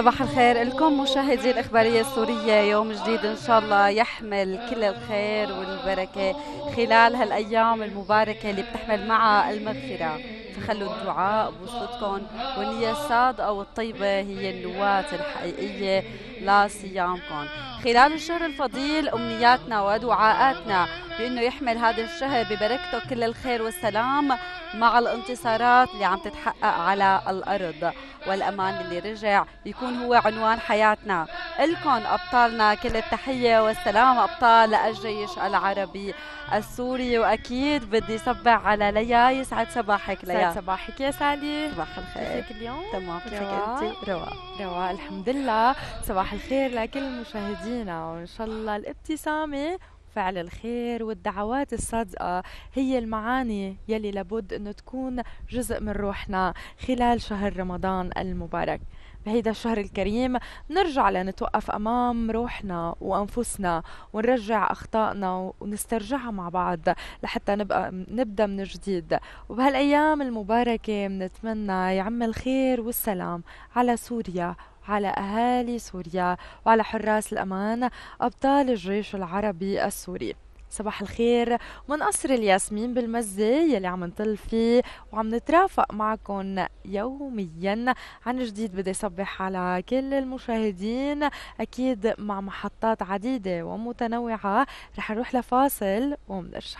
صباح الخير لكم مشاهدي الإخبارية السورية يوم جديد إن شاء الله يحمل كل الخير والبركة خلال هالأيام المباركة اللي بتحمل معها المغفرة فخلوا الدعاء بوسطكم والنية الصادقة والطيبة هي النواة الحقيقية لصيامكم خلال الشهر الفضيل أمنياتنا ودعاءاتنا بأنه يحمل هذا الشهر ببركته كل الخير والسلام مع الانتصارات اللي عم تتحقق على الأرض والأمان اللي رجع يكون هو عنوان حياتنا لكم أبطالنا كل التحية والسلام أبطال الجيش العربي السوري وأكيد بدي صبع على ليا يسعد صباحك ليا يسعد صباحك يا سالي صباح الخير كيفك اليوم تمام كيفك أنت رواء رواء الحمد لله صباح صباح الخير لكل مشاهدينا وإن شاء الله الابتسامة فعل الخير والدعوات الصادقة هي المعاني يلي لابد أنه تكون جزء من روحنا خلال شهر رمضان المبارك بهيدا الشهر الكريم نرجع لنتوقف أمام روحنا وأنفسنا ونرجع أخطائنا ونسترجعها مع بعض لحتى نبقى نبدأ من جديد وبهالأيام المباركة بنتمنى يعم الخير والسلام على سوريا على أهالي سوريا وعلى حراس الأمان أبطال الجيش العربي السوري صباح الخير من قصر الياسمين بالمزة يلي عم نطل فيه وعم نترافق معكم يوميا عن جديد بدي صبح على كل المشاهدين أكيد مع محطات عديدة ومتنوعة رح نروح لفاصل ومنرجع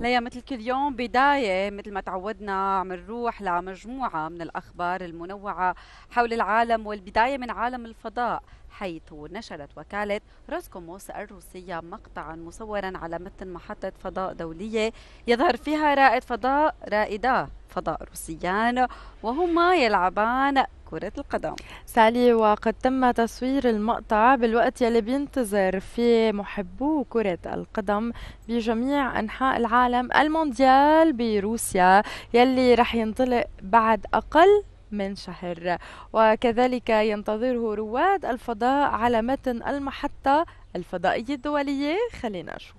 ليا مثل كل يوم بداية مثل ما تعودنا عم نروح لمجموعة من الأخبار المنوعة حول العالم والبداية من عالم الفضاء حيث نشرت وكالة روسكوموس الروسية مقطعا مصورا على متن محطة فضاء دولية يظهر فيها رائد فضاء رائدا فضاء روسيان وهما يلعبان كرة القدم سالي وقد تم تصوير المقطع بالوقت يلي بينتظر فيه محبو كرة القدم بجميع أنحاء العالم المونديال بروسيا يلي رح ينطلق بعد أقل من شهر وكذلك ينتظره رواد الفضاء على متن المحطة الفضائية الدولية خلينا نشوف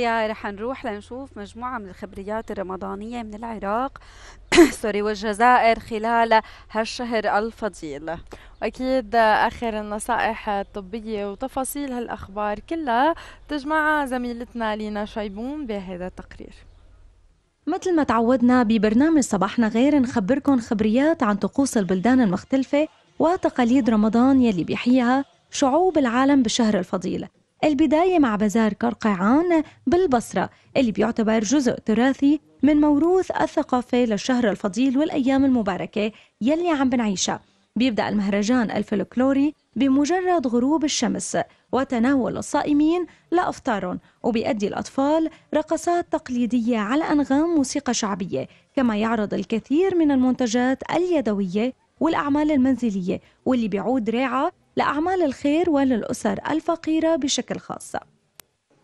الجاية رح نروح لنشوف مجموعة من الخبريات الرمضانية من العراق سوري والجزائر خلال هالشهر الفضيل أكيد آخر النصائح الطبية وتفاصيل هالأخبار كلها تجمعها زميلتنا لينا شيبون بهذا التقرير مثل ما تعودنا ببرنامج صباحنا غير نخبركم خبريات عن طقوس البلدان المختلفة وتقاليد رمضان يلي بيحيها شعوب العالم بالشهر الفضيل البداية مع بازار قرقعان بالبصرة اللي بيعتبر جزء تراثي من موروث الثقافة للشهر الفضيل والأيام المباركة يلي عم بنعيشها بيبدأ المهرجان الفلكلوري بمجرد غروب الشمس وتناول الصائمين لأفطارهم وبيأدي الأطفال رقصات تقليدية على أنغام موسيقى شعبية كما يعرض الكثير من المنتجات اليدوية والأعمال المنزلية واللي بيعود ريعة لأعمال الخير وللأسر الفقيرة بشكل خاص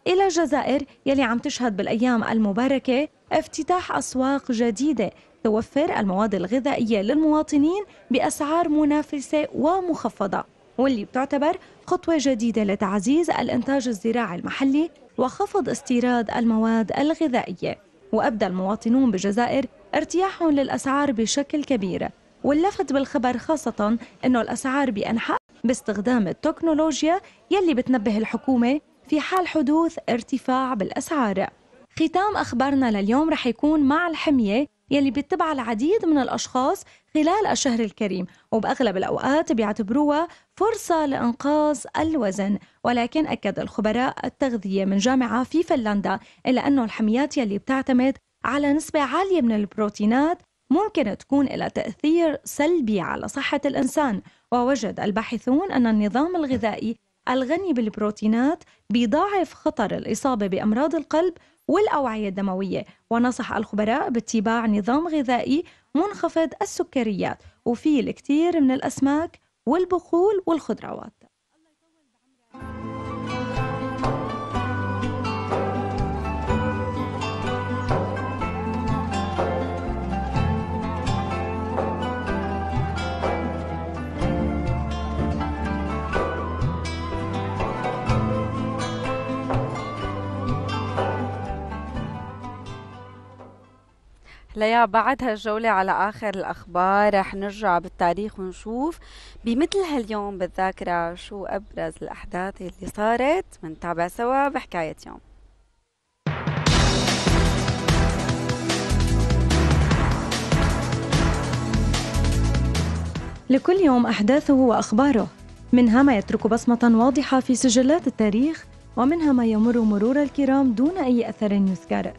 إلى الجزائر يلي عم تشهد بالأيام المباركة افتتاح أسواق جديدة توفر المواد الغذائية للمواطنين بأسعار منافسة ومخفضة واللي بتعتبر خطوة جديدة لتعزيز الإنتاج الزراعي المحلي وخفض استيراد المواد الغذائية وأبدى المواطنون بالجزائر ارتياحهم للأسعار بشكل كبير واللفت بالخبر خاصة أنه الأسعار بأنحاء باستخدام التكنولوجيا يلي بتنبه الحكومة في حال حدوث ارتفاع بالأسعار ختام أخبارنا لليوم رح يكون مع الحمية يلي بيتبع العديد من الأشخاص خلال الشهر الكريم وبأغلب الأوقات بيعتبروها فرصة لإنقاذ الوزن ولكن أكد الخبراء التغذية من جامعة في فنلندا إلا أنه الحميات يلي بتعتمد على نسبة عالية من البروتينات ممكن تكون لها تأثير سلبي على صحة الإنسان ووجد الباحثون أن النظام الغذائي الغني بالبروتينات بيضاعف خطر الإصابة بأمراض القلب والأوعية الدموية ونصح الخبراء باتباع نظام غذائي منخفض السكريات وفيه الكثير من الأسماك والبخول والخضروات ليا بعد هالجولة على آخر الأخبار رح نرجع بالتاريخ ونشوف بمثل هاليوم بالذاكرة شو أبرز الأحداث اللي صارت منتابع سوا بحكاية يوم لكل يوم أحداثه وأخباره منها ما يترك بصمة واضحة في سجلات التاريخ ومنها ما يمر مرور الكرام دون أي أثر يذكر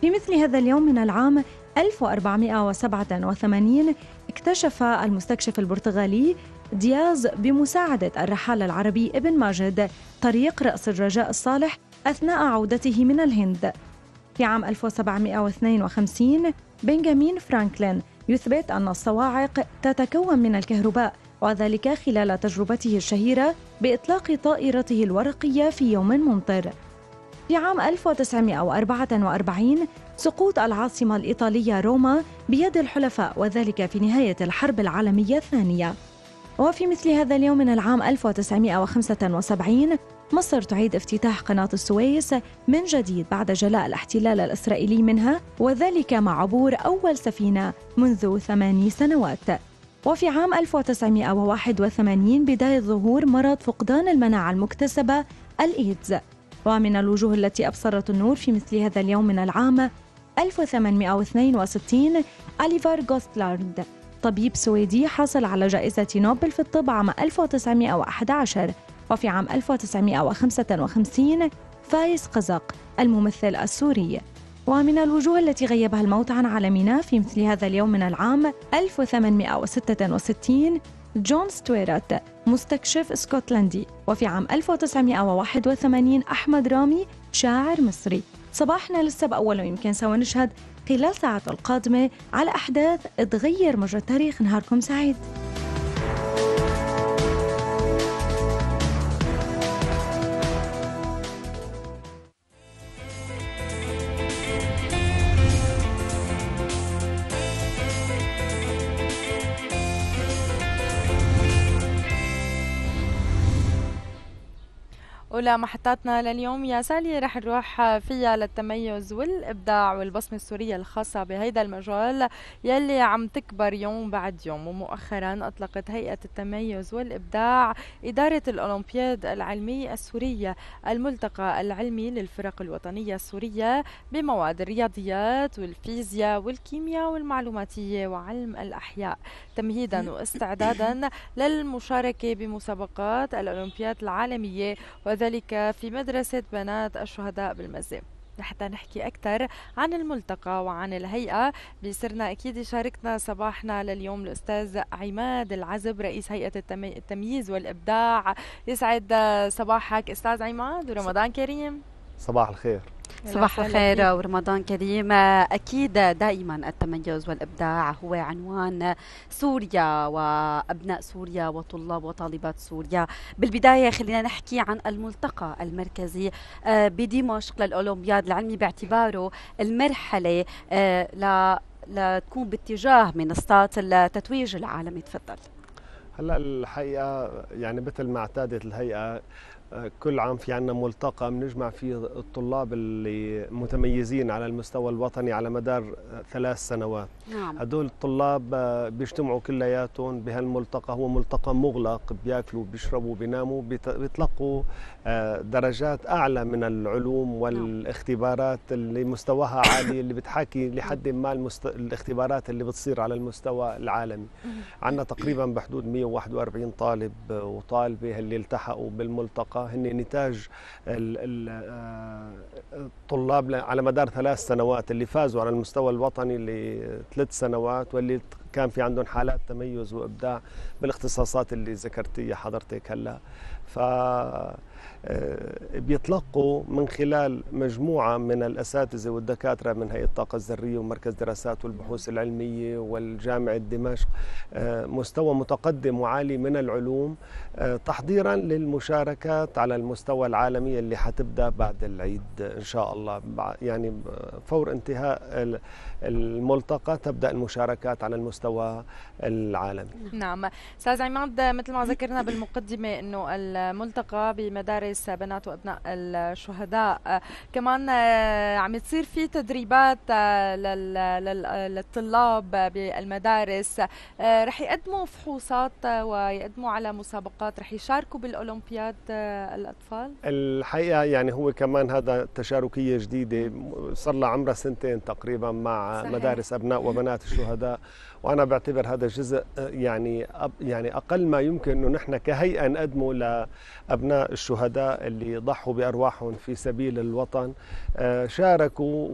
في مثل هذا اليوم من العام 1487 اكتشف المستكشف البرتغالي دياز بمساعدة الرحالة العربي ابن ماجد طريق رأس الرجاء الصالح أثناء عودته من الهند في عام 1752 بنجامين فرانكلين يثبت أن الصواعق تتكون من الكهرباء وذلك خلال تجربته الشهيرة بإطلاق طائرته الورقية في يوم ممطر في عام 1944 سقوط العاصمة الإيطالية روما بيد الحلفاء وذلك في نهاية الحرب العالمية الثانية وفي مثل هذا اليوم من العام 1975 مصر تعيد افتتاح قناة السويس من جديد بعد جلاء الاحتلال الإسرائيلي منها وذلك مع عبور أول سفينة منذ ثماني سنوات وفي عام 1981 بداية ظهور مرض فقدان المناعة المكتسبة الإيدز ومن الوجوه التي أبصرت النور في مثل هذا اليوم من العام 1862 أليفر غوستلارد طبيب سويدي حصل على جائزة نوبل في الطب عام 1911 وفي عام 1955 فايز قزق الممثل السوري ومن الوجوه التي غيبها الموت عن عالمنا في مثل هذا اليوم من العام 1866 جون ستويرت مستكشف اسكتلندي وفي عام 1981 أحمد رامي شاعر مصري صباحنا لسه بأوله يمكن سوا نشهد خلال ساعات القادمة على أحداث تغير مجرى تاريخ نهاركم سعيد أولى محطاتنا لليوم يا سالي رح نروح فيها للتميز والإبداع والبصمة السورية الخاصة بهيدا المجال يلي عم تكبر يوم بعد يوم ومؤخرا أطلقت هيئة التميز والإبداع إدارة الأولمبياد العلمي السورية الملتقى العلمي للفرق الوطنية السورية بمواد الرياضيات والفيزياء والكيمياء والمعلوماتية وعلم الأحياء تمهيدا واستعدادا للمشاركة بمسابقات الأولمبياد العالمية وذلك وذلك في مدرسة بنات الشهداء بالمزة لحتى نحكي أكثر عن الملتقى وعن الهيئة بيصيرنا أكيد شاركنا صباحنا لليوم الأستاذ عماد العزب رئيس هيئة التمييز والإبداع يسعد صباحك أستاذ عماد ورمضان كريم صباح الخير صباح الخير ورمضان كريم أكيد دائما التميز والإبداع هو عنوان سوريا وأبناء سوريا وطلاب وطالبات سوريا بالبداية خلينا نحكي عن الملتقى المركزي آه، بدمشق للأولمبياد العلمي باعتباره المرحلة آه، لتكون باتجاه منصات التتويج العالمي تفضل هلا الحقيقه يعني مثل ما اعتادت الهيئه كل عام في عندنا ملتقى بنجمع فيه الطلاب اللي متميزين على المستوى الوطني على مدار ثلاث سنوات نعم. هدول الطلاب بيجتمعوا كلياتهم بهالملتقى هو ملتقى مغلق بياكلوا بيشربوا بيناموا بيتلقوا آه، درجات اعلى من العلوم نعم. والاختبارات اللي مستواها عالي اللي بتحاكي لحد ما المست... الاختبارات اللي بتصير على المستوى العالمي عندنا تقريبا بحدود 141 طالب وطالبه اللي التحقوا بالملتقى هن نتاج الطلاب آه، على مدار ثلاث سنوات اللي فازوا على المستوى الوطني لثلاث سنوات واللي كان في عندهم حالات تميز وابداع بالاختصاصات اللي ذكرتيها حضرتك هلا ف آه، بيتلقوا من خلال مجموعة من الأساتذة والدكاترة من هيئة الطاقة الذرية ومركز دراسات والبحوث العلمية والجامعة دمشق آه، مستوى متقدم وعالي من العلوم آه، تحضيرا للمشاركات على المستوى العالمي اللي حتبدأ بعد العيد إن شاء الله يعني فور انتهاء الملتقى تبدا المشاركات على المستوى العالمي. نعم، استاذ عماد مثل ما ذكرنا بالمقدمه انه الملتقى بمدارس بنات وابناء الشهداء كمان آه، عم تصير في تدريبات آه، للطلاب بالمدارس آه، رح يقدموا فحوصات ويقدموا على مسابقات رح يشاركوا بالاولمبياد الاطفال؟ الحقيقه يعني هو كمان هذا تشاركيه جديده صار لها عمرها سنتين تقريبا مع صحيح. مدارس أبناء وبنات الشهداء وانا بعتبر هذا جزء آه، يعني يعني اقل ما يمكن انه نحن كهيئه نقدمه لابناء الشهداء اللي ضحوا بارواحهم في سبيل الوطن آه، شاركوا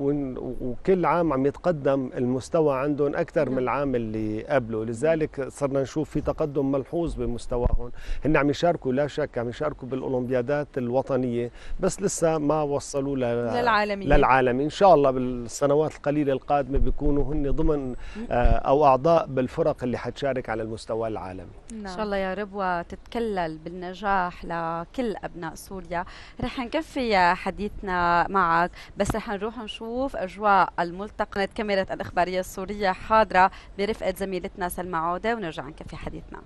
وكل عام عم يتقدم المستوى عندهم اكثر من نعم. العام اللي قبله لذلك صرنا نشوف في تقدم ملحوظ بمستواهم هن عم يشاركوا لا شك عم يشاركوا بالاولمبيادات الوطنيه بس لسه ما وصلوا للعالمين للعالمين ان شاء الله بالسنوات القليله القادمه بيكونوا هن ضمن آه، او اعضاء الاعضاء بالفرق اللي حتشارك على المستوى العالمي نعم. ان شاء الله يا رب وتتكلل بالنجاح لكل ابناء سوريا رح نكفي حديثنا معك بس رح نروح نشوف اجواء الملتقى كاميرا الاخباريه السوريه حاضره برفقه زميلتنا سلمى عوده ونرجع نكفي حديثنا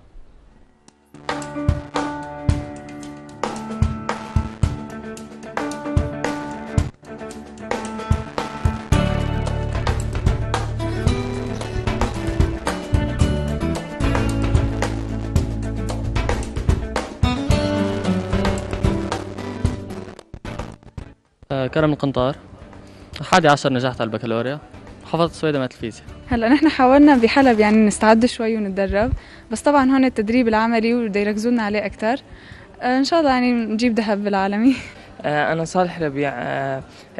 Thank you. آه، كرم القنطار عشر نجحت على البكالوريا حفظت سويدة مات الفيزياء هلا نحن حاولنا بحلب يعني نستعد شوي ونتدرب بس طبعا هون التدريب العملي وبده يركزوا لنا عليه اكثر آه، ان شاء الله يعني نجيب ذهب بالعالمي آه، انا صالح ربيع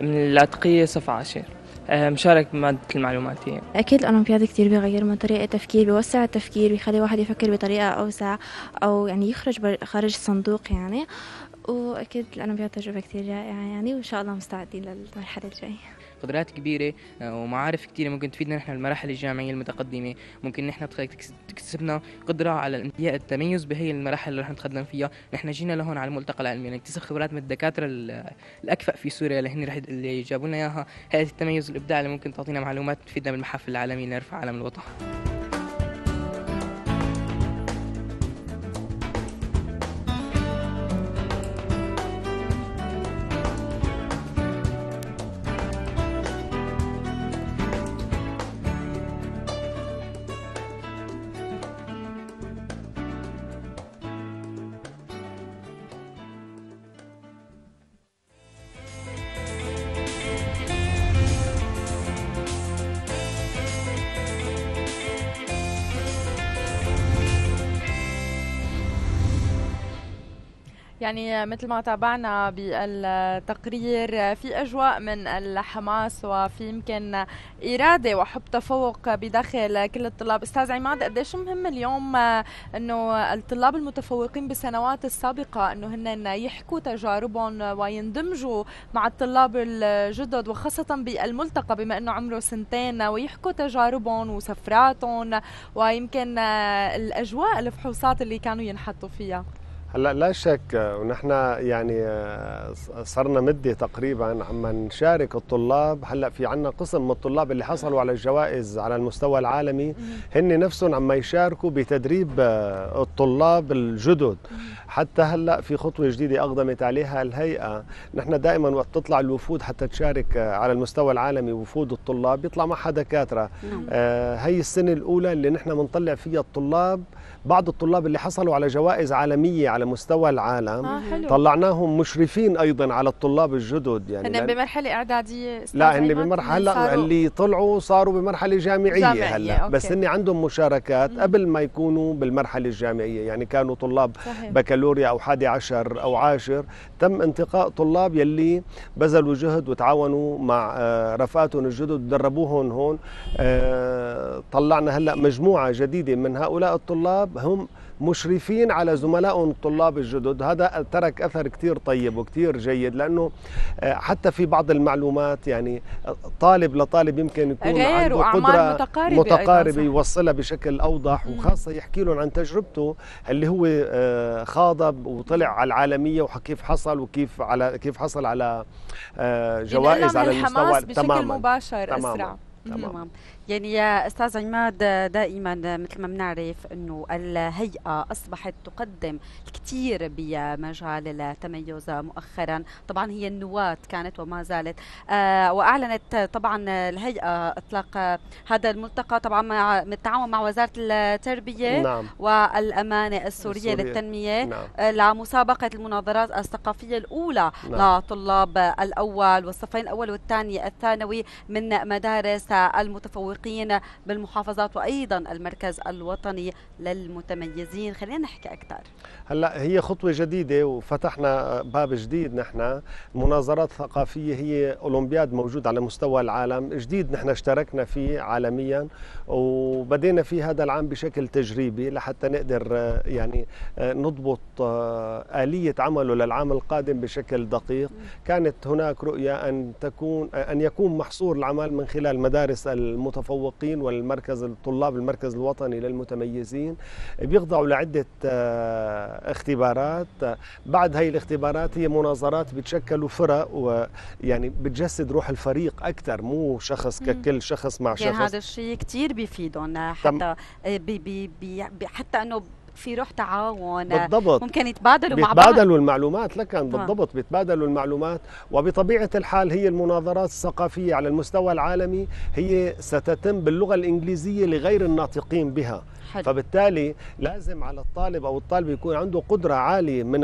من العتقيه صف عاشر مشارك بمادة المعلوماتية أكيد الأولمبياد كتير بيغير من طريقة التفكير بيوسع التفكير بيخلي الواحد يفكر بطريقة أوسع أو يعني يخرج خارج الصندوق يعني واكيد لانه فيها تجربه كثير رائعه يعني وان شاء الله مستعدين للمرحله الجايه قدرات كبيرة آه، ومعارف كثيرة ممكن تفيدنا نحن المراحل الجامعية المتقدمة ممكن نحن تكسبنا قدرة على الانتهاء التميز بهي المراحل اللي رح نتقدم فيها نحن جينا لهون على الملتقى العلمي نكتسب يعني خبرات من الدكاترة الأكفأ في سوريا اللي هن رح اللي جابوا لنا إياها هيئة التميز والإبداع اللي ممكن تعطينا معلومات تفيدنا بالمحافل العالمي لنرفع علم الوطن يعني مثل ما تابعنا بالتقرير في أجواء من الحماس وفي يمكن إرادة وحب تفوق بداخل كل الطلاب أستاذ عماد قديش مهم اليوم أنه الطلاب المتفوقين بالسنوات السابقة أنه هن يحكوا تجاربهم ويندمجوا مع الطلاب الجدد وخاصة بالملتقى بما أنه عمره سنتين ويحكوا تجاربهم وسفراتهم ويمكن الأجواء الفحوصات اللي كانوا ينحطوا فيها هلا لا شك ونحن يعني آه، صرنا مده تقريبا عم نشارك الطلاب هلا في عندنا قسم من الطلاب اللي حصلوا على الجوائز على المستوى العالمي هن نفسهم عم يشاركوا بتدريب آه، الطلاب الجدد حتى هلا في خطوه جديده اقدمت عليها الهيئه نحن دائما وقت تطلع الوفود حتى تشارك آه، على المستوى العالمي وفود الطلاب بيطلع معها دكاتره نعم. هي السنه الاولى اللي نحن بنطلع فيها الطلاب بعض الطلاب اللي حصلوا على جوائز عالمية على مستوى العالم آه حلو. طلعناهم مشرفين أيضا على الطلاب الجدد يعني هن بمرحلة إعدادية لا هن بمرحلة يعني اللي طلعوا صاروا بمرحلة جامعية, جامعية هلا أوكي. بس هن عندهم مشاركات مم. قبل ما يكونوا بالمرحلة الجامعية يعني كانوا طلاب صحيح. بكالوريا أو حادي عشر أو عاشر تم انتقاء طلاب يلي بذلوا جهد وتعاونوا مع آه، رفقاتهم الجدد دربوهم هون آه، طلعنا هلا مجموعة جديدة من هؤلاء الطلاب هم مشرفين على زملائهم الطلاب الجدد هذا ترك أثر كثير طيب وكثير جيد لأنه آه، حتى في بعض المعلومات يعني آه، طالب لطالب يمكن يكون عنده قدرة متقاربة, متقاربة يوصلها بشكل أوضح وخاصة يحكي لهم عن تجربته اللي هو آه، خاض وطلع على العالمية وكيف حصل وكيف على كيف حصل على جوائز على المستوى تماما بشكل مباشر تماماً. أسرع تمام. يعني يا استاذ عماد دائما مثل ما بنعرف انه الهيئه اصبحت تقدم الكثير بمجال التميز مؤخرا طبعا هي النواه كانت وما زالت آه، واعلنت طبعا الهيئه اطلاق هذا الملتقى طبعا مع بالتعاون مع وزاره التربيه نعم. والامانه السوريه السورية. للتنميه نعم. لمسابقه المناظرات الثقافيه الاولى نعم. لطلاب الاول والصفين الاول والثاني الثانوي من مدارس المتفوقين المتفوقين بالمحافظات وايضا المركز الوطني للمتميزين خلينا نحكي اكثر هلا هي خطوه جديده وفتحنا باب جديد نحن مناظرات ثقافيه هي اولمبياد موجود على مستوى العالم جديد نحن اشتركنا فيه عالميا وبدينا فيه هذا العام بشكل تجريبي لحتى نقدر يعني نضبط آه، اليه عمله للعام القادم بشكل دقيق كانت هناك رؤيه ان تكون ان يكون محصور العمل من خلال مدارس المتفوقين للمتفوقين والمركز الطلاب المركز الوطني للمتميزين بيخضعوا لعدة آه، اختبارات بعد هاي الاختبارات هي مناظرات بتشكلوا فرق ويعني بتجسد روح الفريق أكثر مو شخص ككل شخص مع يعني شخص يعني هذا الشيء كثير بيفيدهم حتى آه، بي بي بي حتى أنه في روح تعاون بالضبط ممكن يتبادلوا مع بعض بيتبادلوا المعلومات لكن آه. بالضبط بيتبادلوا المعلومات وبطبيعه الحال هي المناظرات الثقافيه على المستوى العالمي هي ستتم باللغه الانجليزيه لغير الناطقين بها حلو. فبالتالي لازم على الطالب او الطالب يكون عنده قدره عاليه من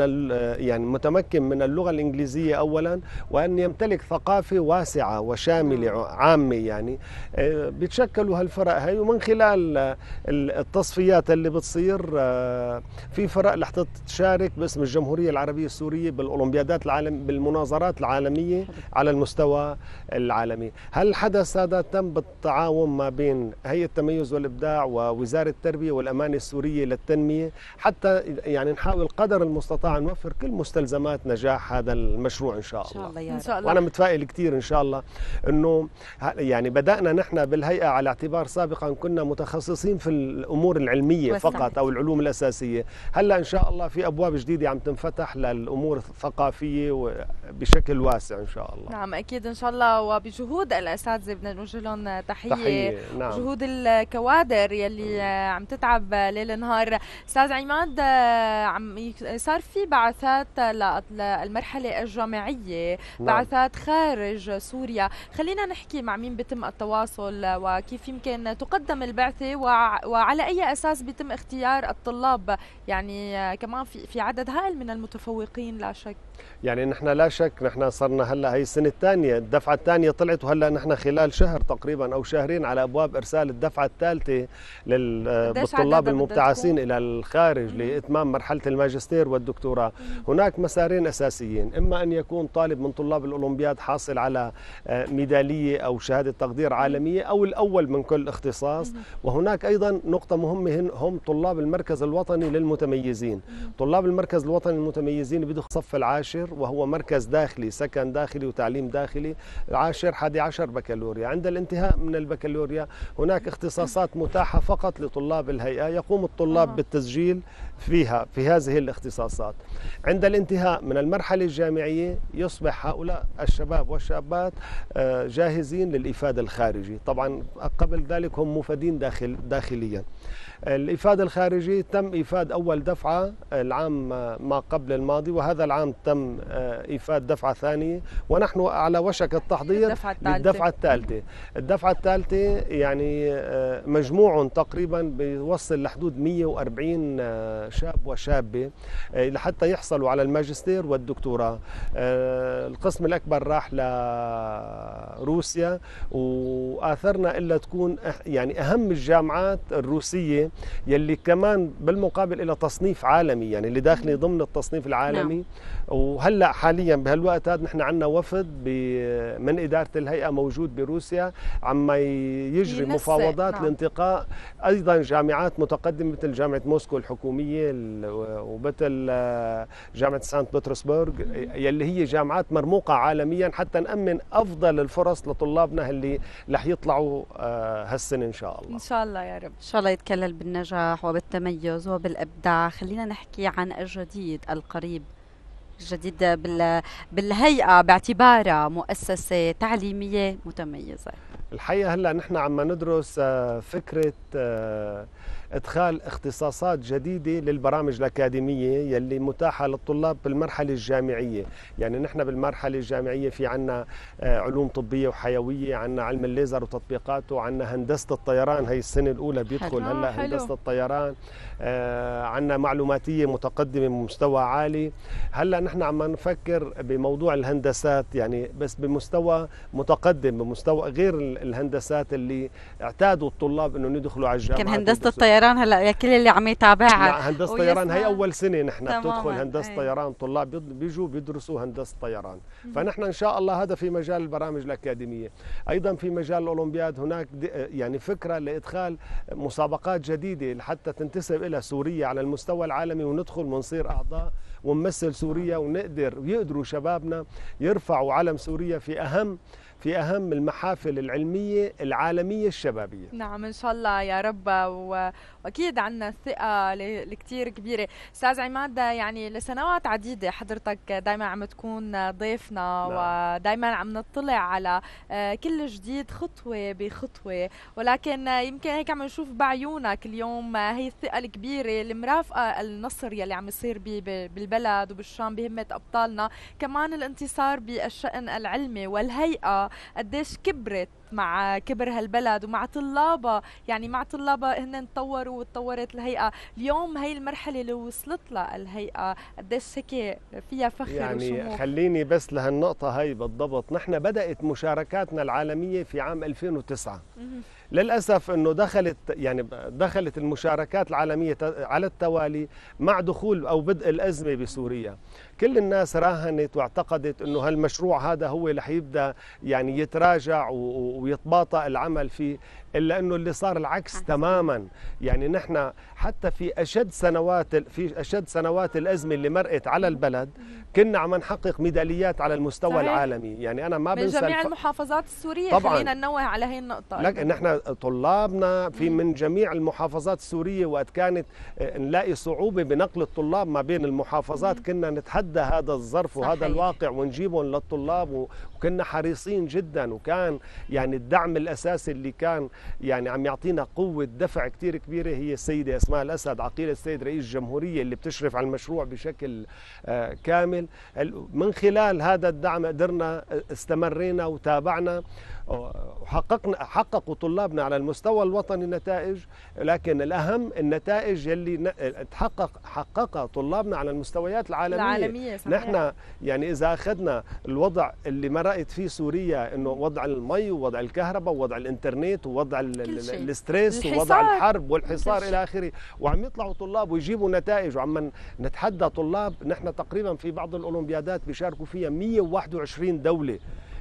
يعني متمكن من اللغه الانجليزيه اولا وان يمتلك ثقافه واسعه وشامله نعم. عامه يعني آه، بتشكلوا هالفرق هي ومن خلال التصفيات اللي بتصير آه، في فرق رح تشارك باسم الجمهوريه العربيه السوريه بالاولمبيادات العالم بالمناظرات العالميه على المستوى العالمي هل حدث هذا تم بالتعاون ما بين هيئه التميز والابداع ووزاره التربيه الشعبية والأمانة السورية للتنمية حتى يعني نحاول قدر المستطاع نوفر كل مستلزمات نجاح هذا المشروع إن شاء الله, إن شاء الله, يا رب. إن شاء الله. وأنا متفائل كثير إن شاء الله أنه يعني بدأنا نحن بالهيئة على اعتبار سابقا كنا متخصصين في الأمور العلمية وستمت. فقط أو العلوم الأساسية هلأ إن شاء الله في أبواب جديدة عم تنفتح للأمور الثقافية بشكل واسع إن شاء الله نعم أكيد إن شاء الله وبجهود الأساتذة بدنا نوجه لهم تحية, تحية. نعم. جهود الكوادر يلي عم تتعب ليل نهار استاذ عماد آه، عم صار في بعثات للمرحله الجامعيه نعم. بعثات خارج سوريا خلينا نحكي مع مين بتم التواصل وكيف يمكن تقدم البعثه وعلى اي اساس بيتم اختيار الطلاب يعني آه، كمان في عدد هائل من المتفوقين لا شك يعني نحن لا شك نحن صرنا هلا هي السنه الثانيه الدفعه الثانيه طلعت وهلا نحن خلال شهر تقريبا او شهرين على ابواب ارسال الدفعه الثالثه للطلاب المبتعثين الى الخارج لاتمام مرحله الماجستير والدكتوراه هناك مسارين اساسيين اما ان يكون طالب من طلاب الاولمبياد حاصل على آه، ميداليه او شهاده تقدير عالميه او الاول من كل اختصاص وهناك ايضا نقطه مهمه هم طلاب المركز الوطني للمتميزين طلاب المركز الوطني للمتميزين بده الصف العاشر عاشر وهو مركز داخلي سكن داخلي وتعليم داخلي عاشر حادي عشر بكالوريا عند الانتهاء من البكالوريا هناك اختصاصات متاحة فقط لطلاب الهيئة يقوم الطلاب آه. بالتسجيل فيها في هذه الاختصاصات عند الانتهاء من المرحلة الجامعية يصبح هؤلاء الشباب والشابات آه، جاهزين للإفادة الخارجي طبعا قبل ذلك هم مفادين داخل داخليا الإفادة الخارجي تم إفاد أول دفعة العام آه، ما قبل الماضي وهذا العام تم آه، إفاد دفعة ثانية ونحن على وشك التحضير للدفعة الثالثة الدفعة الثالثة يعني مجموع تقريبا بيوصل لحدود 140 شاب وشابه آه، لحتى يحصلوا على الماجستير والدكتوراه آه، القسم الأكبر راح لروسيا وآثرنا إلا تكون يعني أهم الجامعات الروسية يلي كمان بالمقابل إلى تصنيف عالمي يعني اللي داخلة ضمن التصنيف العالمي نعم. وهلأ حاليا بهالوقت هذا نحن عندنا وفد من إدارة الهيئة موجود بروسيا عم يجري مفاوضات نعم. لانتقاء أيضا جامعات متقدمة مثل جامعة موسكو الحكومية دانييل ومثل آه، جامعه سانت بطرسبرغ يلي هي جامعات مرموقه عالميا حتى نامن افضل الفرص لطلابنا اللي رح يطلعوا آه، هالسنه ان شاء الله ان شاء الله يا رب ان شاء الله يتكلل بالنجاح وبالتميز وبالابداع خلينا نحكي عن الجديد القريب الجديد بالهيئه باعتبارها مؤسسه تعليميه متميزه الحقيقه هلا نحن عم ندرس آه، فكره ادخال اختصاصات جديده للبرامج الاكاديميه يلي متاحه للطلاب بالمرحله الجامعيه يعني نحن بالمرحله الجامعيه في عنا آه، علوم طبيه وحيويه عنا علم الليزر وتطبيقاته عنا هندسه الطيران هي السنه الاولى بيدخل هلا آه، هندسه الطيران آه، عنا معلوماتيه متقدمه بمستوى عالي هلا نحن عم نفكر بموضوع الهندسات يعني بس بمستوى متقدم بمستوى غير الهندسات اللي اعتادوا الطلاب انه يدخلوا على الجامعه كان هندسه الطيران طيران هلا يا كل اللي عم يتابعك هندسه طيران هي اول سنه نحن بتدخل هندسه إيه. طيران طلاب بيجوا بيدرسوا هندسه طيران فنحن ان شاء الله هذا في مجال البرامج الاكاديميه ايضا في مجال الاولمبياد هناك يعني فكره لادخال مسابقات جديده لحتى تنتسب الى سوريا على المستوى العالمي وندخل ونصير اعضاء ونمثل سوريا ونقدر ويقدروا شبابنا يرفعوا علم سوريا في اهم في أهم المحافل العلمية العالمية الشبابية نعم إن شاء الله يا رب واكيد عندنا الثقه كثير كبيره استاذ عماد يعني لسنوات عديده حضرتك دائما عم تكون ضيفنا نعم. ودائما عم نطلع على آه، كل جديد خطوه بخطوه ولكن آه، يمكن هيك عم نشوف بعيونك اليوم آه، هي الثقه الكبيره المرافقه النصر يلي عم يصير بالبلد وبالشام بهمه ابطالنا كمان الانتصار بالشان العلمي والهيئه قديش كبرت مع كبر هالبلد ومع طلابها يعني مع طلابها هن تطوروا وتطورت الهيئه اليوم هي المرحله اللي وصلت لها الهيئه قديش هيك فيها فخر يعني وشموع. خليني بس لهالنقطه هي بالضبط نحن بدات مشاركاتنا العالميه في عام 2009 للاسف انه دخلت يعني دخلت المشاركات العالميه على التوالي مع دخول او بدء الازمه بسوريا كل الناس راهنت واعتقدت انه هالمشروع هذا هو اللي حيبدا يعني يتراجع ويتباطا العمل فيه الا انه اللي صار العكس تماما يعني نحن حتى في اشد سنوات في اشد سنوات الازمه اللي مرقت على البلد كنا عم نحقق ميداليات على المستوى صحيح. العالمي يعني انا ما بنسى من جميع الف... المحافظات السوريه طبعا خلينا ننوه على هي النقطه لك نحن طلابنا في من جميع المحافظات السوريه وقت كانت آه، نلاقي صعوبه بنقل الطلاب ما بين المحافظات كنا نتحدى هذا الظرف وهذا الواقع ونجيبهم للطلاب وكنا حريصين جدا وكان يعني الدعم الأساسي اللي كان يعني عم يعطينا قوة دفع كثير كبيرة هي السيدة أسماء الأسد عقيلة السيد رئيس الجمهورية اللي بتشرف على المشروع بشكل آه، كامل من خلال هذا الدعم قدرنا آه، استمرينا وتابعنا حققنا حققوا طلابنا على المستوى الوطني نتائج لكن الاهم النتائج يلي تحقق حققها طلابنا على المستويات العالميه, العالمية صحيح. نحن يعني اذا اخذنا الوضع اللي مرقت فيه سوريا انه وضع المي ووضع الكهرباء ووضع الانترنت ووضع الاستريس ووضع الحرب والحصار الى اخره وعم يطلعوا طلاب ويجيبوا نتائج وعم نتحدى طلاب نحن تقريبا في بعض الاولمبيادات بيشاركوا فيها 121 دوله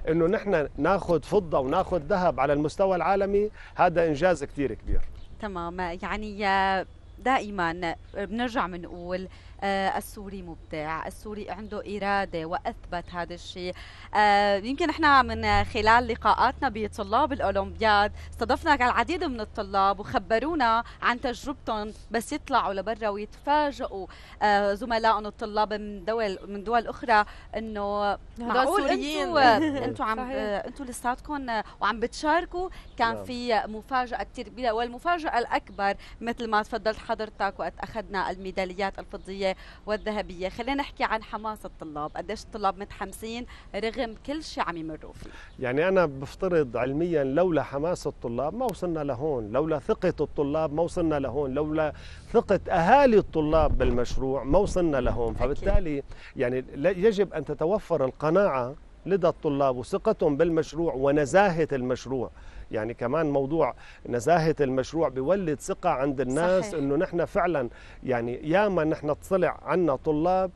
انه نحن ناخذ فضه وناخذ ذهب على المستوى العالمي هذا انجاز كثير كبير تمام يعني آه، دائما آه، بنرجع بنقول آه، السوري مبدع السوري عنده إرادة وأثبت هذا الشيء آه، يمكن احنا من خلال لقاءاتنا بطلاب الأولمبياد استضفنا العديد من الطلاب وخبرونا عن تجربتهم بس يطلعوا لبرا ويتفاجئوا آه، زملائهم الطلاب من دول من دول أخرى إنه معقول انتوا انتوا عم انتوا لساتكم وعم بتشاركوا كان نعم. في مفاجأة كثير كبيرة والمفاجأة الأكبر مثل ما تفضلت حضرتك وقت أخذنا الميداليات الفضية والذهبيه خلينا نحكي عن حماس الطلاب قديش الطلاب متحمسين رغم كل شيء عم يمروا فيه يعني انا بفترض علميا لولا حماس الطلاب ما وصلنا لهون لولا ثقه الطلاب ما وصلنا لهون لولا ثقه اهالي الطلاب بالمشروع ما وصلنا لهون فبالتالي يعني يجب ان تتوفر القناعه لدى الطلاب وثقتهم بالمشروع ونزاهة المشروع يعني كمان موضوع نزاهة المشروع بيولد ثقة عند الناس صحيح. انه نحن فعلا يعني ياما نحن طلع عنا طلاب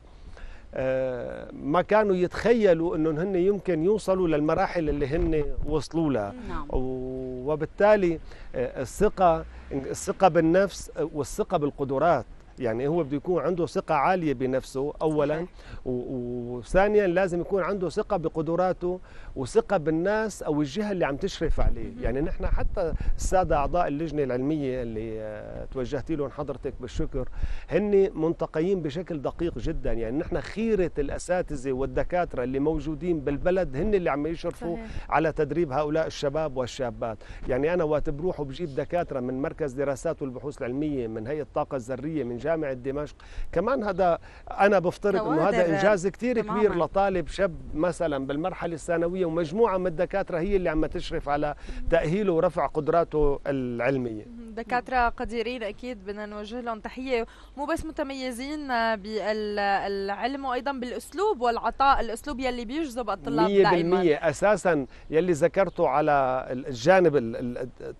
آه، ما كانوا يتخيلوا انهم هن يمكن يوصلوا للمراحل اللي هن وصلوا لها نعم. وبالتالي آه، الثقة الثقة بالنفس والثقة بالقدرات يعني هو بده يكون عنده ثقة عالية بنفسه أولا وثانيا لازم يكون عنده ثقة بقدراته وثقه بالناس او الجهه اللي عم تشرف عليه يعني نحن حتى الساده اعضاء اللجنه العلميه اللي آه، توجهتي لهم حضرتك بالشكر هن منتقيين بشكل دقيق جدا يعني نحن خيره الاساتذه والدكاتره اللي موجودين بالبلد هن اللي عم يشرفوا صحيح. على تدريب هؤلاء الشباب والشابات يعني انا وقت بروح وبجيب دكاتره من مركز دراسات والبحوث العلميه من هيئه الطاقه الذريه من جامعه دمشق كمان هذا انا بفترض انه هذا انجاز كثير كبير لطالب شاب مثلا بالمرحله الثانويه ومجموعه من الدكاتره هي اللي عم تشرف على تاهيله ورفع قدراته العلميه دكاترة قديرين أكيد بدنا نوجه لهم تحية مو بس متميزين بالعلم وأيضا بالأسلوب والعطاء الأسلوب يلي بيجذب الطلاب دائما 100% أساسا يلي ذكرته على الجانب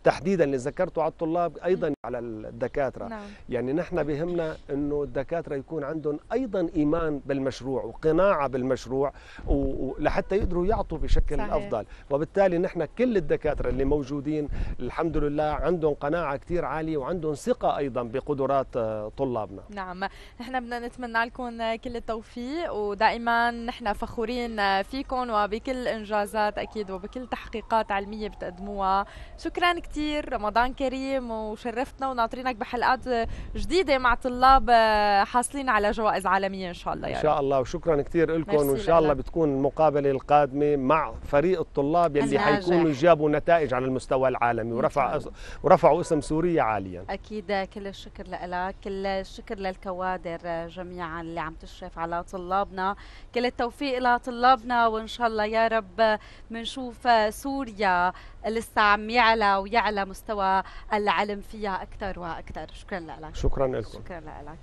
تحديدا اللي ذكرته على الطلاب أيضا على الدكاترة نعم. يعني نحن بهمنا أنه الدكاترة يكون عندهم أيضا إيمان بالمشروع وقناعة بالمشروع ولحتى يقدروا يعطوا بشكل صحيح. أفضل وبالتالي نحن كل الدكاترة اللي موجودين الحمد لله عندهم قناعة كتير عالية وعندهم ثقة أيضا بقدرات آه، طلابنا نعم نحن بدنا نتمنى لكم كل التوفيق ودائما نحن فخورين آه، فيكم وبكل إنجازات أكيد وبكل تحقيقات علمية بتقدموها شكرا كتير رمضان كريم وشرفتنا وناطرينك بحلقات جديدة مع طلاب آه، حاصلين على جوائز عالمية إن شاء الله يعني. إن شاء الله وشكرا كثير لكم وإن شاء الله بتكون المقابلة القادمة مع فريق الطلاب يلي حيكونوا جابوا نتائج على المستوى العالمي ورفع ورفعوا اسم سوريا سوريا عاليا اكيد كل الشكر لك كل الشكر للكوادر جميعا اللي عم تشرف على طلابنا كل التوفيق لطلابنا وان شاء الله يا رب منشوف سوريا لسه عم يعلى ويعلى مستوى العلم فيها اكثر واكثر شكرا لك شكرا لكم شكرا لك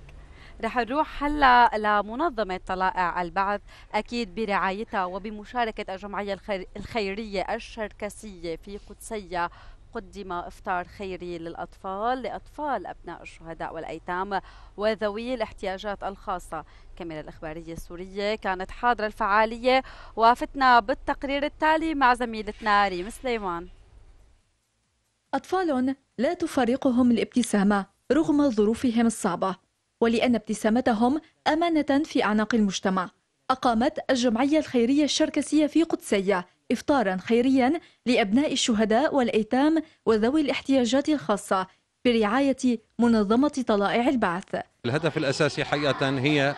رح نروح هلا لمنظمة طلائع البعث أكيد برعايتها وبمشاركة الجمعية الخيرية الشركسية في قدسية قدم إفطار خيري للأطفال لأطفال أبناء الشهداء والأيتام وذوي الاحتياجات الخاصة كاميرا الإخبارية السورية كانت حاضرة الفعالية وافتنا بالتقرير التالي مع زميلتنا ريم سليمان أطفال لا تفارقهم الابتسامة رغم ظروفهم الصعبة ولأن ابتسامتهم أمانة في أعناق المجتمع أقامت الجمعية الخيرية الشركسية في قدسية إفطارا خيريا لأبناء الشهداء والأيتام وذوي الاحتياجات الخاصة برعاية منظمة طلائع البعث الهدف الأساسي حقيقة هي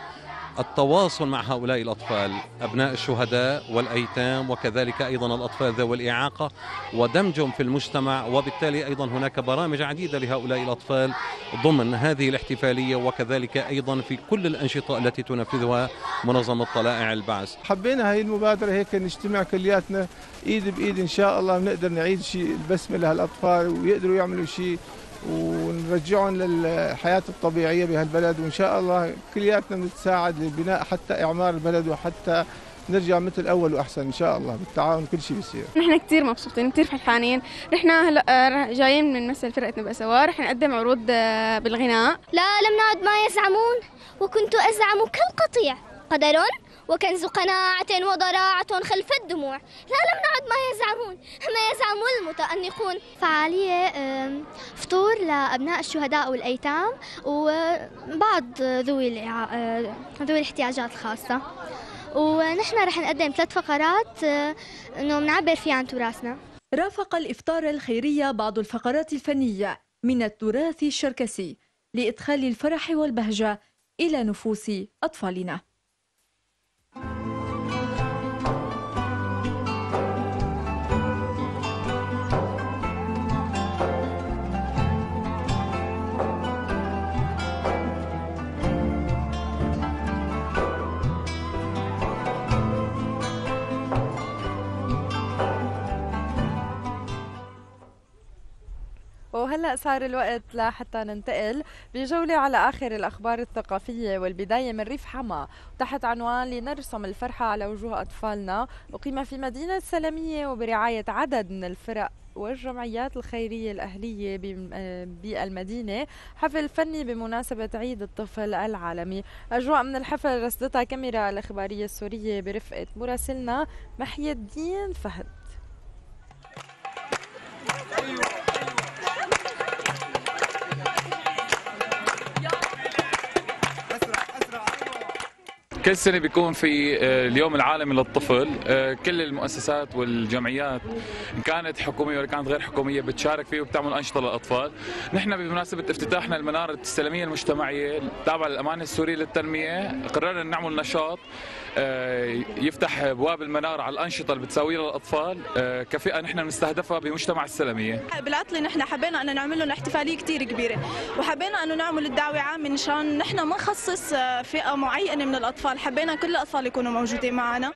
التواصل مع هؤلاء الأطفال أبناء الشهداء والأيتام وكذلك أيضا الأطفال ذوي الإعاقة ودمجهم في المجتمع وبالتالي أيضا هناك برامج عديدة لهؤلاء الأطفال ضمن هذه الاحتفالية وكذلك أيضا في كل الأنشطة التي تنفذها منظمة طلائع البعث حبينا هذه المبادرة هيك نجتمع كلياتنا إيد بإيد إن شاء الله بنقدر نعيد شيء البسمة لهالأطفال ويقدروا يعملوا شيء ونرجعهم للحياة الطبيعية بهالبلد وإن شاء الله كلياتنا نتساعد لبناء حتى إعمار البلد وحتى نرجع مثل اول واحسن ان شاء الله بالتعاون كل شيء بيصير نحن كثير مبسوطين كثير فرحانين نحن هلا آه، جايين من مثل فرقه نبقى سوا رح نقدم عروض آه، بالغناء لا لم نعد ما يزعمون وكنت ازعم كالقطيع قدر وكنز قناعة وضراعة خلف الدموع لا لم نعد ما يزعمون ما يزعم المتأنقون فعالية فطور لأبناء الشهداء والأيتام وبعض ذوي ذوي الاحتياجات الخاصة ونحن رح نقدم ثلاث فقرات انه بنعبر فيها عن تراثنا رافق الافطار الخيريه بعض الفقرات الفنيه من التراث الشركسي لادخال الفرح والبهجه الى نفوس اطفالنا وهلا صار الوقت لحتى ننتقل بجوله على اخر الاخبار الثقافيه والبدايه من ريف حما تحت عنوان لنرسم الفرحه على وجوه اطفالنا اقيم في مدينه سلاميه وبرعايه عدد من الفرق والجمعيات الخيرية الأهلية بالمدينة حفل فني بمناسبة عيد الطفل العالمي أجواء من الحفل رصدتها كاميرا الإخبارية السورية برفقة مراسلنا محي الدين فهد كل سنة بيكون في آه، اليوم العالمي للطفل آه، كل المؤسسات والجمعيات إن كانت حكومية ولا كانت غير حكومية بتشارك فيه وبتعمل أنشطة للأطفال نحن بمناسبة افتتاحنا المنارة السلمية المجتمعية التابعة للأمانة السورية للتنمية قررنا نعمل نشاط آه، يفتح ابواب المنار على الانشطه اللي بتساويها للاطفال آه، كفئه نحن نستهدفها بمجتمع السلميه بالعطله نحن حبينا ان نعمل لهم احتفاليه كثير كبيره وحبينا انه نعمل الدعوه عامه مشان نحن ما نخصص آه، فئه معينه من الاطفال حبينا كل الاطفال يكونوا موجودين معنا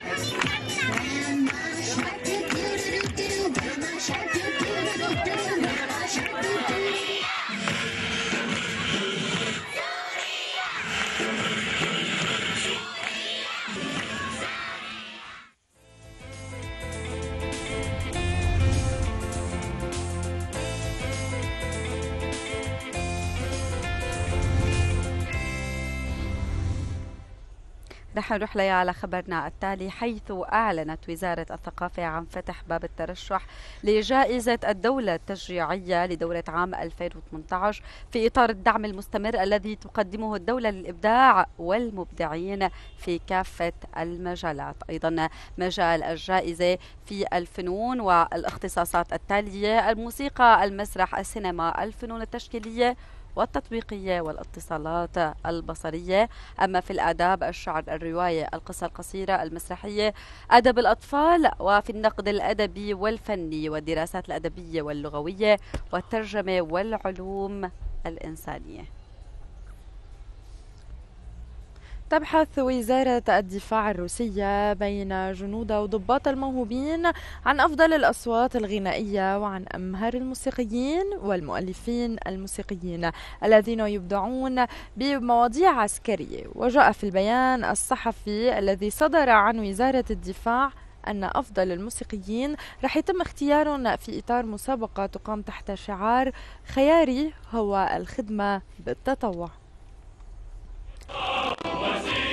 نحن ليا على خبرنا التالي حيث أعلنت وزارة الثقافة عن فتح باب الترشح لجائزة الدولة التشجيعية لدورة عام 2018 في إطار الدعم المستمر الذي تقدمه الدولة للإبداع والمبدعين في كافة المجالات أيضا مجال الجائزة في الفنون والاختصاصات التالية الموسيقى المسرح السينما الفنون التشكيلية والتطبيقية والاتصالات البصرية أما في الآداب الشعر الرواية القصة القصيرة المسرحية أدب الأطفال وفي النقد الأدبي والفني والدراسات الأدبية واللغوية والترجمة والعلوم الإنسانية تبحث وزارة الدفاع الروسية بين جنود وضباط الموهوبين عن أفضل الأصوات الغنائية وعن أمهر الموسيقيين والمؤلفين الموسيقيين الذين يبدعون بمواضيع عسكرية وجاء في البيان الصحفي الذي صدر عن وزارة الدفاع أن أفضل الموسيقيين رح يتم اختيارهم في إطار مسابقة تقام تحت شعار خياري هو الخدمة بالتطوع 我们心。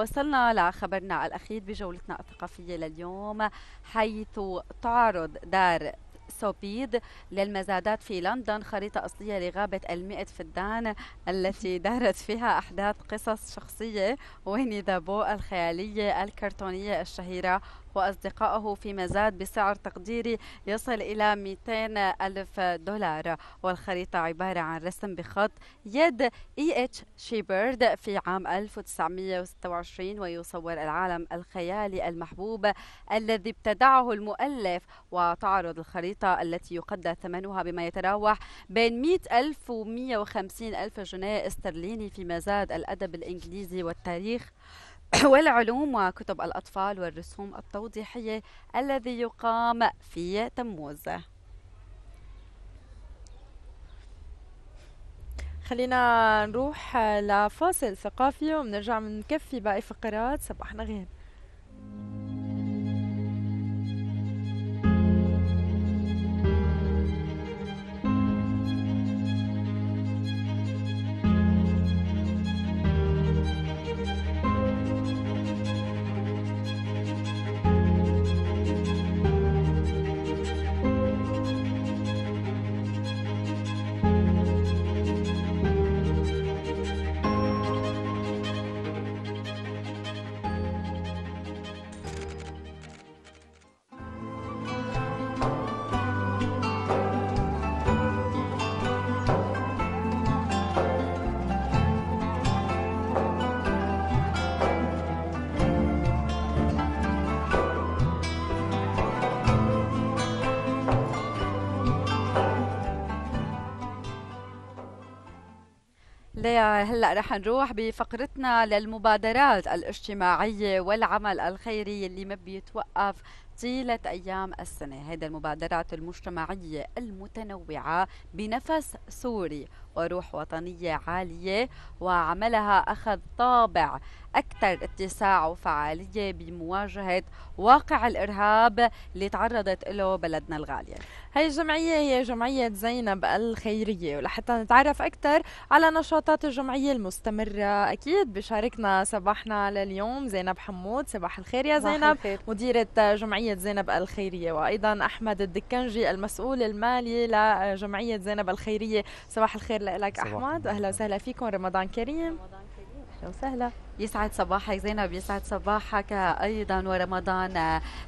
وصلنا لخبرنا الأخير بجولتنا الثقافية لليوم حيث تعرض دار سوبيد للمزادات في لندن خريطة أصلية لغابة المئة فدان التي دارت فيها أحداث قصص شخصية ويني دابو الخيالية الكرتونية الشهيرة وأصدقائه في مزاد بسعر تقديري يصل إلى 200 ألف دولار والخريطة عبارة عن رسم بخط يد إي اتش شيبرد في عام 1926 ويصور العالم الخيالي المحبوب الذي ابتدعه المؤلف وتعرض الخريطة التي يقدر ثمنها بما يتراوح بين 100 ألف و 150 ألف جنيه استرليني في مزاد الأدب الإنجليزي والتاريخ والعلوم وكتب الأطفال والرسوم التوضيحية الذي يقام في تموز خلينا نروح لفاصل ثقافي وبنرجع بنكفي باقي فقرات صباحنا غير هلا رح نروح بفقرتنا للمبادرات الاجتماعيه والعمل الخيري اللي ما بيتوقف طيلة أيام السنة هذه المبادرات المجتمعية المتنوعة بنفس سوري وروح وطنية عالية وعملها أخذ طابع أكثر اتساع وفعالية بمواجهة واقع الإرهاب اللي تعرضت له بلدنا الغالية هاي الجمعية هي جمعية زينب الخيرية ولحتى نتعرف أكثر على نشاطات الجمعية المستمرة أكيد بشاركنا صباحنا لليوم زينب حمود صباح الخير يا زينب الخير. مديرة جمعية زينب الخيرية وأيضا أحمد الدكنجي المسؤول المالي لجمعية زينب الخيرية صباح الخير لك أحمد أهلا وسهلا فيكم رمضان كريم رمضان أهلا وسهلا يسعد صباحك زينب يسعد صباحك ايضا ورمضان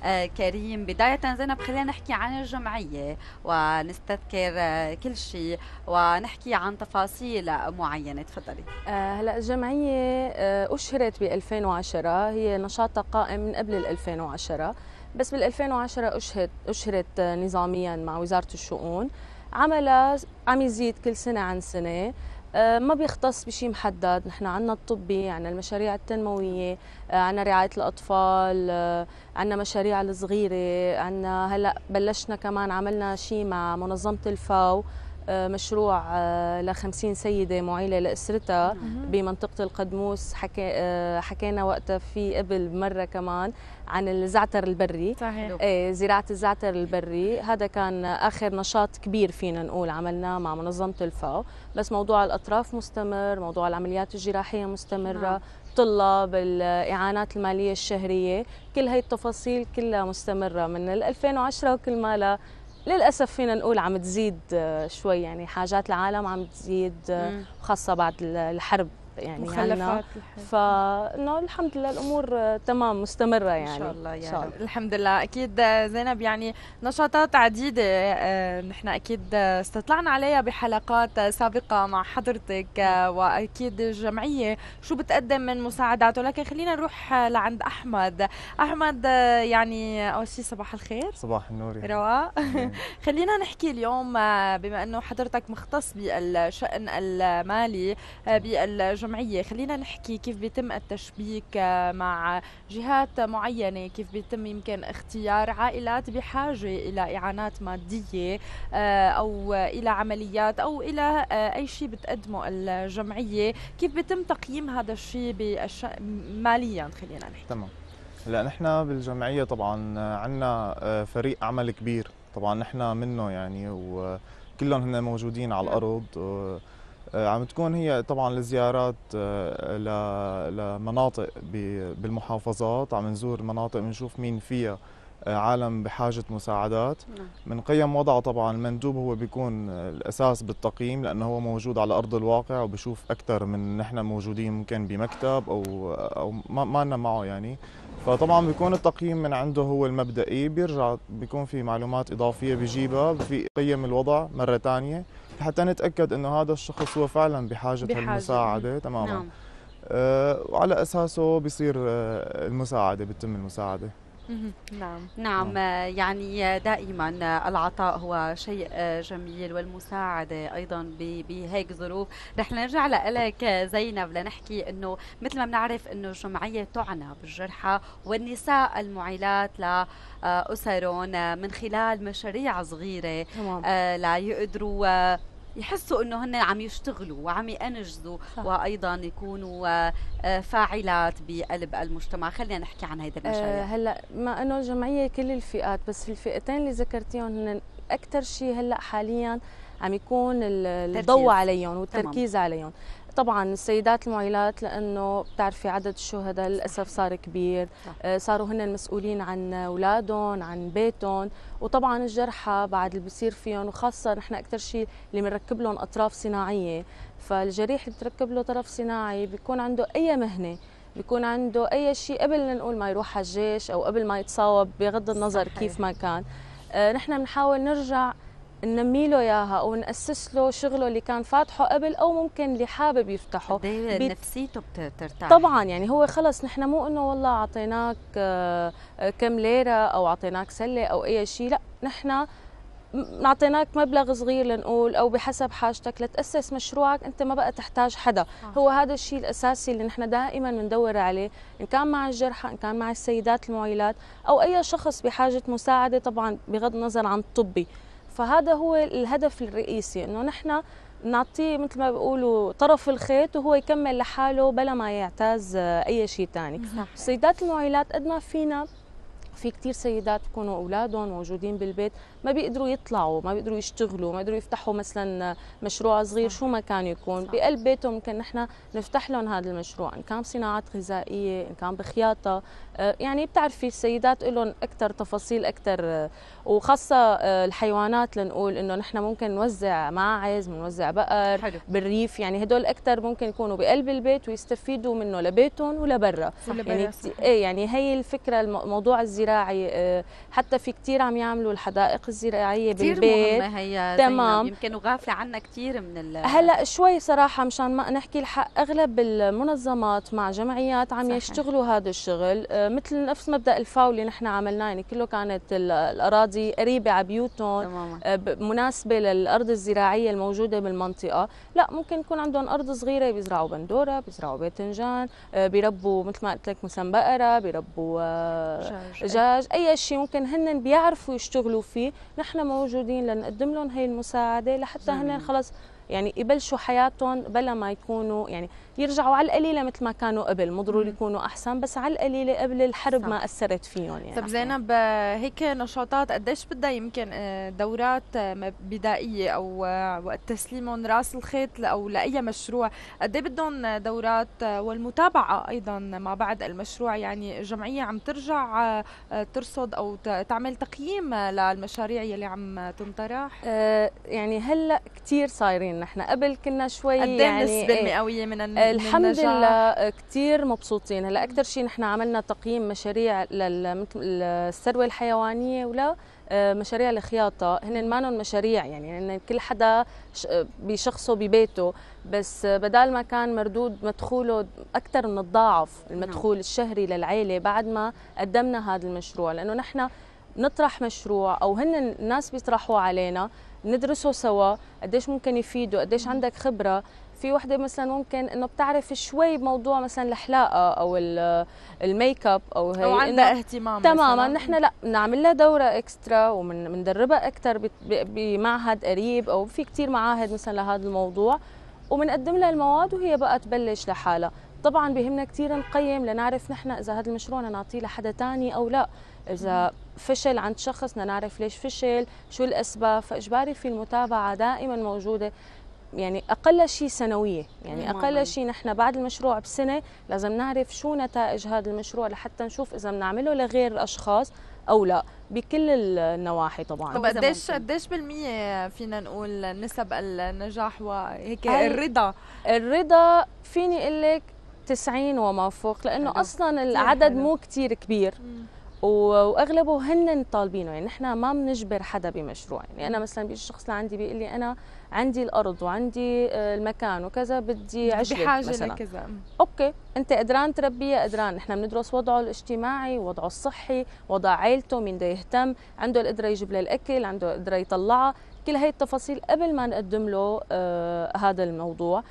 آه، كريم بدايه زينب خلينا نحكي عن الجمعيه ونستذكر آه، كل شيء ونحكي عن تفاصيل معينه تفضلي آه، هلا الجمعيه اشهرت ب 2010 هي نشاطها قائم من قبل 2010 بس بال 2010 اشهرت اشهرت نظاميا مع وزاره الشؤون عملها عم يزيد كل سنه عن سنه آه، ما بيختص بشيء محدد نحن عندنا الطبي عندنا المشاريع التنموية آه، عندنا رعاية الأطفال آه، عندنا مشاريع الصغيرة عندنا هلأ بلشنا كمان عملنا شيء مع منظمة الفاو مشروع آه، ل 50 سيده معيله لاسرتها بمنطقه القدموس حكي آه، حكينا وقتها في قبل مره كمان عن الزعتر البري صحيح. ايه زراعه الزعتر البري هذا كان اخر نشاط كبير فينا نقول عملناه مع منظمه الفاو بس موضوع الاطراف مستمر موضوع العمليات الجراحيه مستمره نعم. طلاب الاعانات الماليه الشهريه كل هي التفاصيل كلها مستمره من 2010 وكل ما لها للاسف فينا نقول عم تزيد آه، شوي يعني حاجات العالم عم تزيد آه، خاصه بعد الحرب يعني مخلفات فانه الحمد لله الامور آه، تمام مستمره يعني ان شاء يعني. الله يعني شاء الله. الحمد لله اكيد آه، زينب يعني نشاطات عديده آه، نحن اكيد استطلعنا عليها بحلقات سابقه مع حضرتك واكيد الجمعيه شو بتقدم من مساعدات ولكن خلينا نروح لعند احمد احمد يعني اول شيء صباح الخير صباح النور يعني. رواء خلينا نحكي اليوم بما انه حضرتك مختص بالشان المالي بال جمعية خلينا نحكي كيف بيتم التشبيك مع جهات معينة كيف بيتم يمكن اختيار عائلات بحاجة إلى إعانات مادية آه، أو إلى عمليات أو إلى آه، أي شيء بتقدمه الجمعية كيف بيتم تقييم هذا الشيء بالش... ماليا خلينا نحكي تمام هلا نحن بالجمعية طبعا آه، عندنا فريق عمل كبير طبعا نحن منه يعني وكلهم هن موجودين على نعم. الأرض آه، عم تكون هي طبعا الزيارات آه، لمناطق بالمحافظات عم نزور مناطق بنشوف مين فيها آه، عالم بحاجة مساعدات بنقيم نعم. وضعه طبعا المندوب هو بيكون الأساس بالتقييم لأنه هو موجود على أرض الواقع وبشوف أكثر من نحن موجودين ممكن بمكتب أو أو ما لنا معه يعني فطبعا بيكون التقييم من عنده هو المبدئي بيرجع بيكون في معلومات إضافية بجيبها في قيم الوضع مرة ثانية حتى نتاكد انه هذا الشخص هو فعلا بحاجه, بحاجة. المساعده تماما نعم. آه، وعلى اساسه بيصير آه، المساعده بتتم المساعده نعم. نعم نعم يعني دائما العطاء هو شيء جميل والمساعدة أيضا بهيك ظروف رح نرجع لك زينب لنحكي أنه مثل ما بنعرف أنه الجمعية تعنى بالجرحى والنساء المعيلات لأسرهم آه، من خلال مشاريع صغيرة تمام. آه، ليقدروا يحسوا انه هن عم يشتغلوا وعم ينجزوا وايضا يكونوا آه، آه، فاعلات بقلب المجتمع خلينا نحكي عن هيدا المشاريع آه، هلا ما انه الجمعيه كل الفئات بس الفئتين اللي ذكرتيهم هن اكثر شيء هلا حاليا عم يكون الضوء عليهم والتركيز تمام. عليهم طبعا السيدات المعيلات لانه بتعرفي عدد الشهداء للاسف صار كبير آه، صاروا هن المسؤولين عن اولادهم عن بيتهم وطبعا الجرحى بعد اللي بصير فيهم وخاصه نحن اكثر شيء اللي بنركب لهم اطراف صناعيه فالجريح اللي بتركب له طرف صناعي بيكون عنده اي مهنه بيكون عنده اي شيء قبل نقول ما يروح على الجيش او قبل ما يتصاوب بغض النظر صحيح. كيف ما كان آه، نحن بنحاول نرجع ننمي له اياها او ناسس له شغله اللي كان فاتحه قبل او ممكن اللي حابب يفتحه إيه بي... نفسيته بترتاح طبعا يعني هو خلص نحن مو انه والله اعطيناك آه، كم ليره او اعطيناك سله او اي شيء لا نحن نعطيناك مبلغ صغير لنقول او بحسب حاجتك لتاسس مشروعك انت ما بقى تحتاج حدا آه. هو هذا الشيء الاساسي اللي نحن دائما بندور عليه ان كان مع الجرحى ان كان مع السيدات المعيلات او اي شخص بحاجه مساعده طبعا بغض النظر عن الطبي فهذا هو الهدف الرئيسي انه نحن نعطيه مثل ما بيقولوا طرف الخيط وهو يكمل لحاله بلا ما يعتاز آه، اي شيء ثاني نعم. سيدات المعيلات قد ما فينا في كثير سيدات بكونوا اولادهم موجودين بالبيت ما بيقدروا يطلعوا ما بيقدروا يشتغلوا ما بيقدروا يفتحوا مثلا مشروع صغير شو ما كان يكون بقلب بيته ممكن نحن نفتح لهم هذا المشروع ان كان صناعات غذائيه ان كان بخياطه آه، يعني بتعرفي السيدات لهم اكثر تفاصيل اكثر آه، وخاصه آه، الحيوانات لنقول انه نحن ممكن نوزع ماعز بنوزع بقر حلو. بالريف يعني هدول اكثر ممكن يكونوا بقلب البيت ويستفيدوا منه لبيتهم ولبرا يعني ايه يعني هي الفكره الموضوع الزراعي حتى في كثير عم يعملوا الحدائق الزراعيه بالبيت مهمة هي تمام يمكن غافله عنا كثير من ال... هلا شوي صراحه مشان ما نحكي الحق اغلب المنظمات مع جمعيات عم صحيح. يشتغلوا هذا الشغل آه، مثل نفس مبدا الفاو اللي نحن عملناه يعني كله كانت الاراضي قريبه على بيوتهم آه، مناسبه للارض الزراعيه الموجوده بالمنطقه لا ممكن يكون عندهم ارض صغيره بيزرعوا بندوره بيزرعوا باذنجان آه، بيربوا مثل ما قلت لك مثلا بقره بيربوا دجاج اي شيء ممكن هن بيعرفوا يشتغلوا فيه نحن موجودين لنقدم لهم هي المساعده لحتى هن خلص يعني يبلشوا حياتهم بلا ما يكونوا يعني يرجعوا على القليله مثل ما كانوا قبل مو ضروري يكونوا احسن بس على القليله قبل الحرب صح. ما اثرت فيهم يعني طب زينب هيك نشاطات قديش بدها يمكن آه، دورات آه، بدائيه او آه، وقت تسليمهم راس الخيط او لاي مشروع قد إيه بدهم دورات والمتابعه ايضا ما بعد المشروع يعني جمعيه عم ترجع ترصد او تعمل تقييم للمشاريع يلي عم تنطرح يعني هلا كثير صايرين نحن قبل كنا شوي قد إيه يعني النسبه إيه، المئويه من الناس الحمد لله كثير مبسوطين هلا اكثر شيء نحن عملنا تقييم مشاريع للثروه الحيوانيه ولا آه، مشاريع الخياطة هن مانن مشاريع يعني إن كل حدا بشخصه ببيته بس بدال ما كان مردود مدخوله أكثر من الضعف المدخول نعم. الشهري للعيلة بعد ما قدمنا هذا المشروع لأنه نحن نطرح مشروع أو هن الناس بيطرحوا علينا ندرسه سوا قديش ممكن يفيدوا قديش نعم. عندك خبرة في وحده مثلا ممكن انه بتعرف شوي بموضوع مثلا الحلاقه او الميك اب او هي او عندها اهتمام تماما نحن لا بنعمل لها دوره اكسترا وبندربها اكثر بمعهد قريب او في كثير معاهد مثلا لهذا الموضوع وبنقدم لها المواد وهي بقى تبلش لحالها طبعا بهمنا كثير نقيم لنعرف نحن اذا هذا المشروع نعطيه لحدا ثاني او لا اذا فشل عند شخص نعرف ليش فشل شو الاسباب فاجباري في المتابعه دائما موجوده يعني اقل شيء سنويه يعني نعم. اقل شيء نحن بعد المشروع بسنه لازم نعرف شو نتائج هذا المشروع لحتى نشوف اذا بنعمله لغير الاشخاص او لا بكل النواحي طبعا طب قديش قديش بالمية فينا نقول نسب النجاح وهيك الرضا الرضا فيني اقول لك 90 وما فوق لانه اصلا العدد مو كتير كبير مم. واغلبه هن طالبينه يعني نحن ما بنجبر حدا بمشروع يعني انا مثلا بيجي شخص لعندي بيقول لي انا عندي الارض وعندي آه، المكان وكذا بدي عشرة بحاجه مثلا. لكذا اوكي انت قدران تربيه قدران نحن بندرس وضعه الاجتماعي وضعه الصحي وضع عائلته مين بده يهتم عنده القدره يجيب له الاكل عنده القدره يطلعها كل هاي التفاصيل قبل ما نقدم له آه هذا الموضوع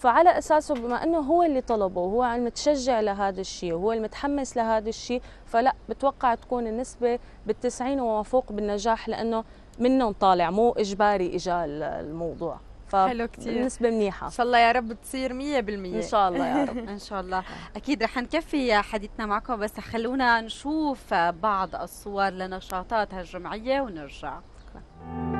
فعلى اساسه بما انه هو اللي طلبه وهو المتشجع لهذا الشيء وهو المتحمس لهذا الشيء فلا بتوقع تكون النسبه بالتسعين وما فوق بالنجاح لانه منهم طالع مو اجباري اجى الموضوع حلو كتير نسبة منيحة إن شاء الله يا رب تصير 100% إن شاء الله يا رب إن شاء الله أكيد رح نكفي حديثنا معكم بس خلونا نشوف بعض الصور لنشاطات هالجمعية ونرجع شكرا.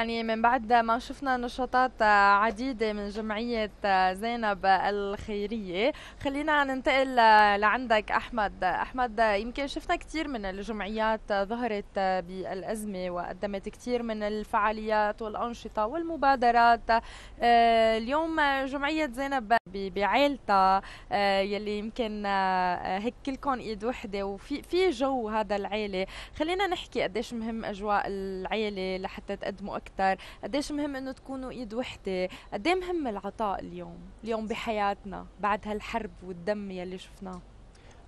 يعني من بعد ما شفنا نشاطات عديدة من جمعية زينب الخيرية خلينا ننتقل لعندك أحمد أحمد يمكن شفنا كثير من الجمعيات ظهرت بالأزمة وقدمت كثير من الفعاليات والأنشطة والمبادرات اليوم جمعية زينب بعيلتها يلي يمكن هيك كلكم ايد وحده وفي في جو هذا العيله خلينا نحكي قديش مهم اجواء العيله لحتى تقدموا اكثر اكثر قديش مهم انه تكونوا ايد وحده قد إيه مهم العطاء اليوم اليوم بحياتنا بعد هالحرب والدم يلي شفناه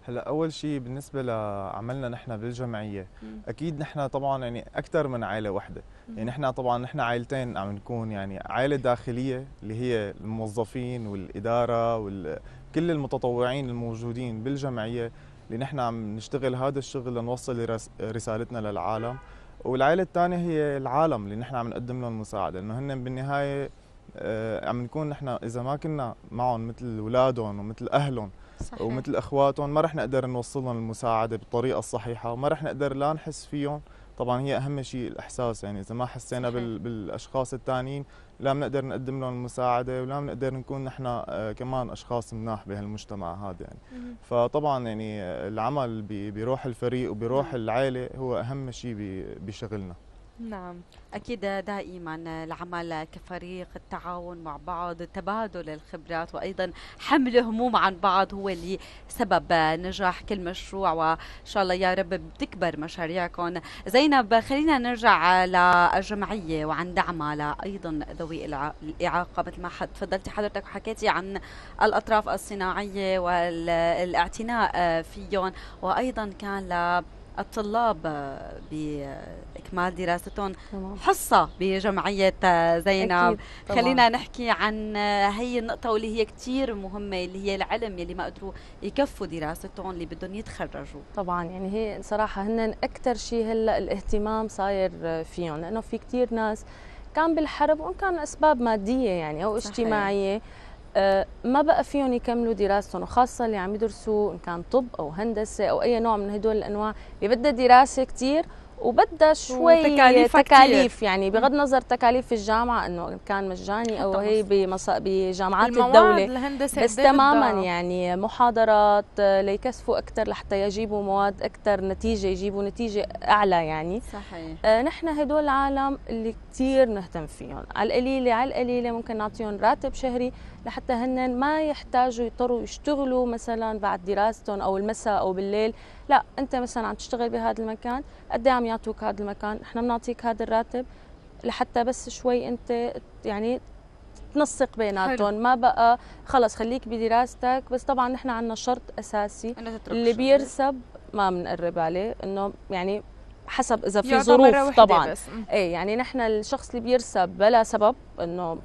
هلا اول شيء بالنسبه لعملنا نحن بالجمعيه مم. اكيد نحن طبعا يعني اكثر من عائله وحده مم. يعني نحن طبعا نحن عائلتين عم نكون يعني عائله داخليه اللي هي الموظفين والاداره وكل المتطوعين الموجودين بالجمعيه اللي نحن عم نشتغل هذا الشغل لنوصل رسالتنا للعالم والعائله الثانيه هي العالم اللي نحن عم نقدم لهم مساعده لانه هن بالنهايه آه، عم نكون نحن اذا ما كنا معهم مثل اولادهم ومثل اهلهم صحيح. ومثل اخواتهم ما رح نقدر نوصل لهم المساعده بالطريقه الصحيحه وما رح نقدر لا نحس فيهم طبعا هي اهم شيء الاحساس يعني اذا ما حسينا بال بالاشخاص الثانيين لا بنقدر نقدم لهم المساعده ولا بنقدر نكون نحن آه، كمان اشخاص مناح بهالمجتمع هذا يعني مم. فطبعا يعني العمل بروح الفريق وبروح نعم. العائله هو اهم شيء بشغلنا نعم أكيد دائما العمل كفريق التعاون مع بعض تبادل الخبرات وأيضا حمل هموم عن بعض هو اللي سبب نجاح كل مشروع وإن شاء الله يا رب بتكبر مشاريعكم زينب خلينا نرجع للجمعية وعن دعمها لأيضا ذوي الإعاقة مثل ما تفضلتي حضرتك وحكيتي عن الأطراف الصناعية والاعتناء فيهم وأيضا كان ل الطلاب آه، بإكمال دراستهم حصة بجمعية آه، زينب أكيد طبعا. خلينا نحكي عن آه، هي النقطة واللي هي كثير مهمة اللي هي العلم اللي ما قدروا يكفوا دراستهم اللي بدهم يتخرجوا طبعا يعني هي صراحة هن أكثر شيء هلا الاهتمام صاير فيهم لأنه في كثير ناس كان بالحرب وإن كان أسباب مادية يعني أو صحيح. اجتماعية آه، ما بقى فيهم يكملوا دراستهم وخاصة اللي عم يدرسوا إن كان طب أو هندسة أو أي نوع من هدول الأنواع اللي بدها دراسة كتير وبدها شوي تكاليف, تكاليف يعني بغض النظر تكاليف الجامعه انه كان مجاني او هي بجامعات الدوله الهندسه بس تماما يعني محاضرات آه، ليكثفوا اكثر لحتى يجيبوا مواد اكثر نتيجه يجيبوا نتيجه اعلى يعني صحيح آه نحن هدول العالم اللي كثير نهتم فيهم على القليله على القليله ممكن نعطيهم راتب شهري لحتى هن ما يحتاجوا يضطروا يشتغلوا مثلا بعد دراستهم او المساء او بالليل لا انت مثلا عم تشتغل بهذا المكان قد إيه عم يعطوك هذا المكان احنا بنعطيك هذا الراتب لحتى بس شوي انت يعني تنسق بيناتهم ما بقى خلص خليك بدراستك بس طبعا نحن عندنا شرط اساسي اللي بيرسب ما بنقرب عليه انه يعني حسب اذا في ظروف طبعا ايه يعني نحن الشخص اللي بيرسب بلا سبب انه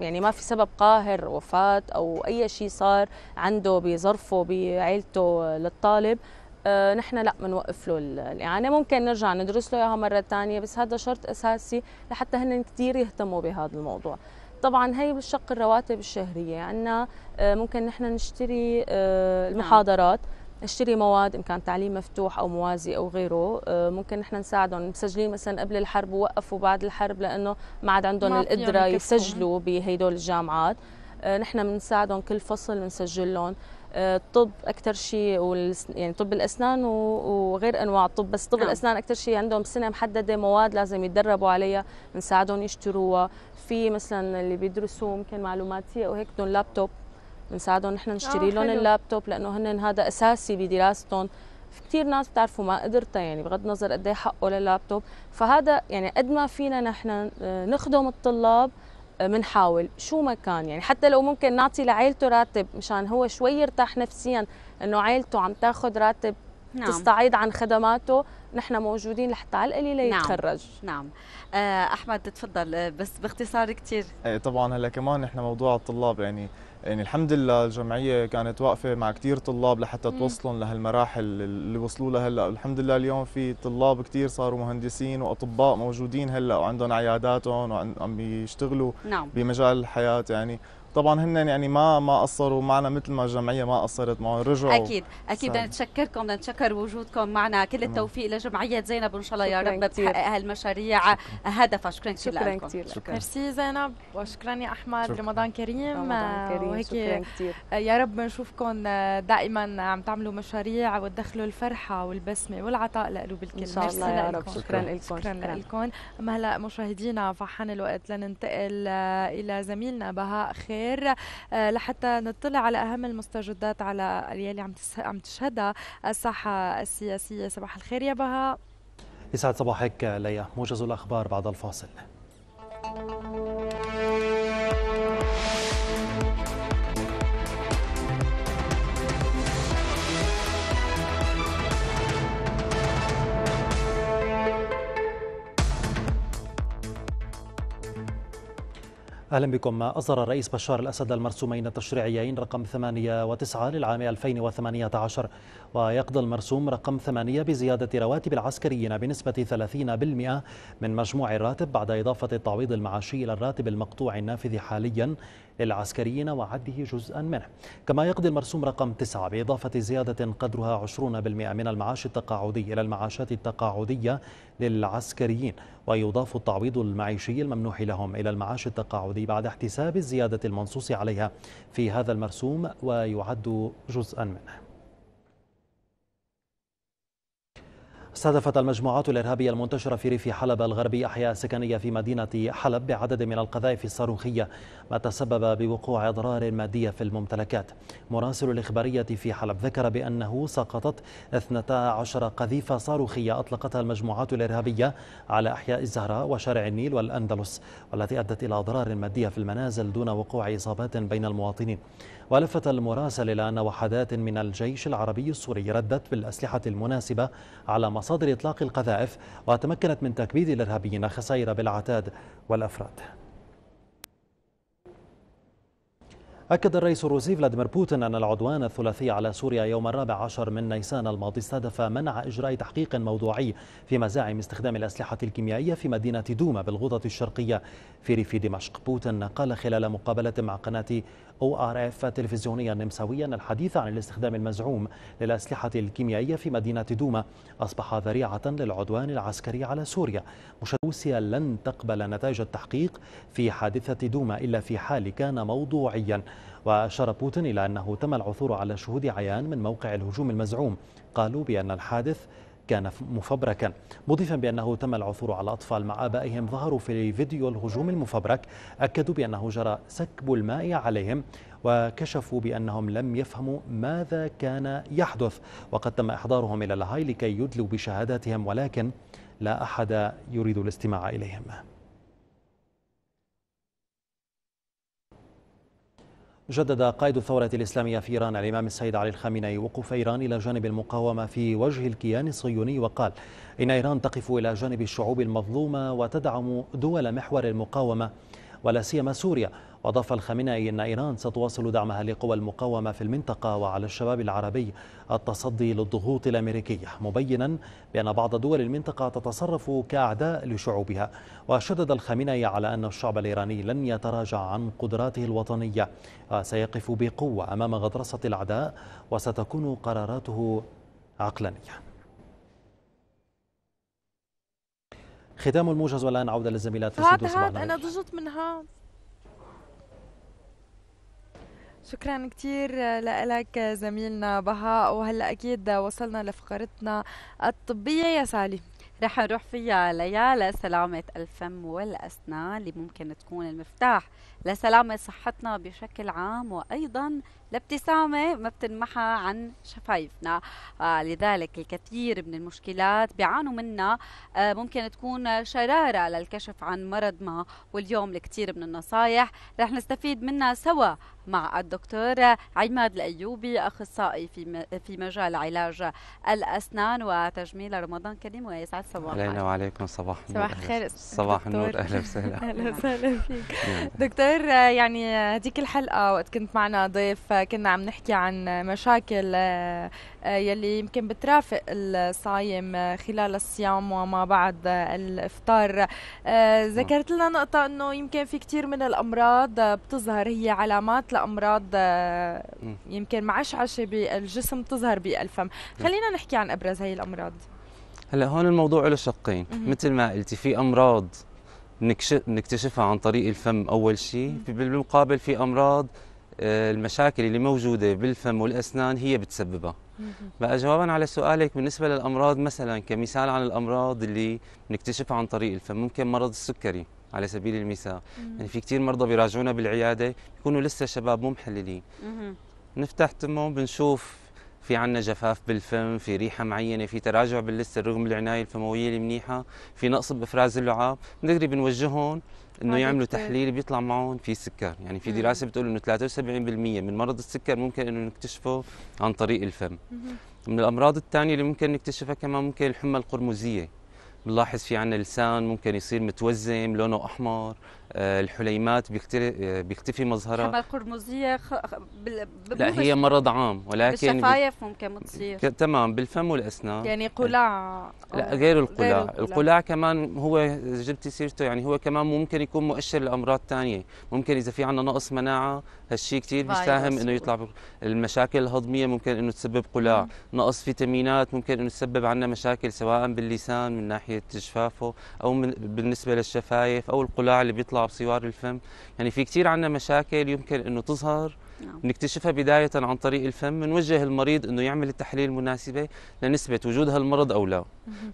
يعني ما في سبب قاهر وفاة أو أي شيء صار عنده بظرفه بعيلته للطالب آه، نحن لا بنوقف له الاعانه ممكن نرجع ندرس له اياها مره ثانيه بس هذا شرط اساسي لحتى هن كثير يهتموا بهذا الموضوع طبعا هي بالشق الرواتب الشهريه عندنا آه، ممكن نحن نشتري آه، نعم. المحاضرات نشتري مواد ان كان تعليم مفتوح او موازي او غيره ممكن نحن نساعدهم مسجلين مثلا قبل الحرب ووقفوا بعد الحرب لانه ما عاد عندهم القدره يسجلوا بهدول الجامعات نحن بنساعدهم كل فصل بنسجل لهم الطب اكثر شيء يعني طب الاسنان وغير انواع الطب بس طب نعم. الاسنان اكثر شيء عندهم سنه محدده مواد لازم يتدربوا عليها بنساعدهم يشتروها في مثلا اللي بيدرسوا ممكن معلوماتيه وهيك بدهم لابتوب بنساعدهم نحن نشتري آه، لهم اللابتوب لانه هن هذا اساسي بدراستهم في كثير ناس بتعرفوا ما قدرتها يعني بغض النظر قد ايه حقه للابتوب فهذا يعني قد ما فينا نحن آه، نخدم الطلاب بنحاول شو ما كان يعني حتى لو ممكن نعطي لعائلته راتب مشان هو شوي يرتاح نفسيا انه عائلته عم تاخذ راتب نعم. تستعيد عن خدماته نحن موجودين لحتى على القليله نعم. يتخرج نعم, نعم. احمد تفضل آه، بس باختصار كثير إيه، طبعا هلا كمان نحن موضوع الطلاب يعني يعني الحمد لله الجمعيه كانت واقفه مع كثير طلاب لحتى توصلهم لهالمراحل اللي وصلوا لها هلا الحمد لله اليوم في طلاب كثير صاروا مهندسين واطباء موجودين هلا وعندهم عياداتهم وعم بيشتغلوا نعم. بمجال الحياه يعني طبعا هن يعني ما ما قصروا معنا مثل ما الجمعيه ما قصرت معهم رجعوا اكيد اكيد بدنا نتشكركم بدنا نتشكر وجودكم معنا كل التوفيق لجمعيه زينب وان شاء الله يا رب بتحقق هالمشاريع هدفها شكرا كثير شكرا كثير ميرسي زينب وشكرا يا احمد شكرا. رمضان كريم رمضان كريم وهيك شكرا كثير يا رب نشوفكم دائما عم تعملوا مشاريع وتدخلوا الفرحه والبسمه والعطاء لقلوب الكل ان شاء الله يا رب شكرا لكم شكرا لكم اما هلا مشاهدينا فحان الوقت لننتقل الى زميلنا بهاء خير الخير آه، لحتى نطلع على اهم المستجدات على يلي عم عم تشهدها الساحه السياسيه صباح الخير يا بهاء يسعد صباحك ليا موجز الاخبار بعد الفاصل أهلا بكم أصدر الرئيس بشار الأسد المرسومين التشريعيين رقم 8 و9 للعام 2018 ويقضي المرسوم رقم 8 بزيادة رواتب العسكريين بنسبة 30% من مجموع الراتب بعد إضافة التعويض المعاشي إلى الراتب المقطوع النافذ حاليا للعسكريين وعده جزءا منه كما يقضي المرسوم رقم 9 بإضافة زيادة قدرها 20% من المعاش التقاعدي إلى المعاشات التقاعدية للعسكريين ويضاف التعويض المعيشي الممنوح لهم إلى المعاش التقاعدي بعد احتساب الزيادة المنصوص عليها في هذا المرسوم ويعد جزءا منه استهدفت المجموعات الإرهابية المنتشرة في ريف حلب الغربي أحياء سكنية في مدينة حلب بعدد من القذائف الصاروخية ما تسبب بوقوع أضرار مادية في الممتلكات مراسل الإخبارية في حلب ذكر بأنه سقطت 12 قذيفة صاروخية أطلقتها المجموعات الإرهابية على أحياء الزهراء وشارع النيل والأندلس والتي أدت إلى أضرار مادية في المنازل دون وقوع إصابات بين المواطنين ولفت المراسل إلى أن وحدات من الجيش العربي السوري ردت بالأسلحة المناسبة على مصادر إطلاق القذائف وتمكنت من تكبيد الإرهابيين خسائر بالعتاد والأفراد أكد الرئيس الروسي فلاديمير بوتين أن العدوان الثلاثي على سوريا يوم الرابع عشر من نيسان الماضي استهدف منع إجراء تحقيق موضوعي في مزاعم استخدام الأسلحة الكيميائية في مدينة دوما بالغوطة الشرقية في ريف دمشق بوتين قال خلال مقابلة مع قناة أو آر إف تلفزيونيا نمساويا الحديث عن الاستخدام المزعوم للأسلحة الكيميائية في مدينة دوما أصبح ذريعة للعدوان العسكري على سوريا روسيا لن تقبل نتائج التحقيق في حادثة دوما إلا في حال كان موضوعيا وأشار بوتين إلى أنه تم العثور على شهود عيان من موقع الهجوم المزعوم قالوا بأن الحادث كان مفبركا مضيفا بأنه تم العثور على أطفال مع آبائهم ظهروا في فيديو الهجوم المفبرك أكدوا بأنه جرى سكب الماء عليهم وكشفوا بأنهم لم يفهموا ماذا كان يحدث وقد تم إحضارهم إلى لاهاي لكي يدلوا بشهاداتهم ولكن لا أحد يريد الاستماع إليهم جدد قائد الثورة الإسلامية في إيران الإمام السيد علي الخامنئي وقوف إيران إلى جانب المقاومة في وجه الكيان الصهيوني وقال إن إيران تقف إلى جانب الشعوب المظلومة وتدعم دول محور المقاومة ولا سيما سوريا وأضاف الخامنئي أن إيران ستواصل دعمها لقوى المقاومة في المنطقة وعلى الشباب العربي التصدي للضغوط الأمريكية مبينا بأن بعض دول المنطقة تتصرف كأعداء لشعوبها وشدد الخامنئي على أن الشعب الإيراني لن يتراجع عن قدراته الوطنية وسيقف بقوة أمام غطرسة الأعداء وستكون قراراته عقلانيه ختام الموجز والان عوده للزميلات في هذا هذا انا ضجت من هذا شكرا كثير لك زميلنا بهاء وهلا اكيد وصلنا لفقرتنا الطبيه يا سالي رح نروح فيها ليا لسلامة الفم والأسنان اللي ممكن تكون المفتاح لسلامة صحتنا بشكل عام وأيضا الابتسامة ما بتنمحى عن شفايفنا آه لذلك الكثير من المشكلات بيعانوا منها آه ممكن تكون شرارة للكشف عن مرض ما واليوم الكثير من النصايح رح نستفيد منها سوا مع الدكتور عماد الأيوبي أخصائي في في مجال علاج الأسنان وتجميل رمضان كريم ويسعد صباحك علينا وعليكم صباح النور صباح الخير صباح النور أهلا وسهلا أهلا وسهلا فيك نعم. دكتور اخر يعني هذيك الحلقه وقت كنت معنا ضيف كنا عم نحكي عن مشاكل آه، آه، يلي يمكن بترافق الصايم خلال الصيام وما بعد الافطار آه، ذكرت لنا نقطه انه يمكن في كثير من الامراض بتظهر هي علامات لامراض يمكن معشعشه بالجسم تظهر بالفم خلينا نحكي عن ابرز هي الامراض هلا هون الموضوع له شقين مثل ما قلتي في امراض نكتشفها عن طريق الفم أول شيء بالمقابل في أمراض آه، المشاكل اللي موجودة بالفم والأسنان هي بتسببها بقى جوابا على سؤالك بالنسبة للأمراض مثلا كمثال عن الأمراض اللي بنكتشفها عن طريق الفم ممكن مرض السكري على سبيل المثال يعني في كثير مرضى بيراجعونا بالعيادة بيكونوا لسه شباب مو محللين نفتح تمهم بنشوف في عنا جفاف بالفم في ريحة معينة في تراجع باللثة رغم العناية الفموية المنيحة في نقص بإفراز اللعاب دغري بنوجههم انه يعملوا تحليل بيطلع معهم في سكر يعني في دراسه بتقول انه 73% من مرض السكر ممكن انه نكتشفه عن طريق الفم من الامراض الثانيه اللي ممكن نكتشفها كمان ممكن الحمى القرمزيه بنلاحظ في عنا لسان ممكن يصير متوزم لونه احمر آه، الحليمات بيختفي آه، مظهرها حمى القرمزيه لا هي مرض عام ولكن بالشفايف ممكن تصير تمام بالفم والاسنان يعني قلاع لا غير آه، القلاع غير القلاع, القلاع كمان هو جبتي سيرته يعني هو كمان ممكن يكون مؤشر لامراض ثانيه ممكن اذا في عندنا نقص مناعه هالشيء كثير بيساهم انه يطلع المشاكل الهضميه ممكن انه تسبب قلاع م. نقص فيتامينات ممكن انه تسبب عندنا مشاكل سواء باللسان من ناحيه جفافه او من بالنسبه للشفايف او القلاع اللي بيطلع بيطلع بصوار الفم يعني في كثير عندنا مشاكل يمكن انه تظهر نعم. بنكتشفها بداية عن طريق الفم بنوجه المريض انه يعمل التحاليل المناسبة لنسبة وجود هالمرض او لا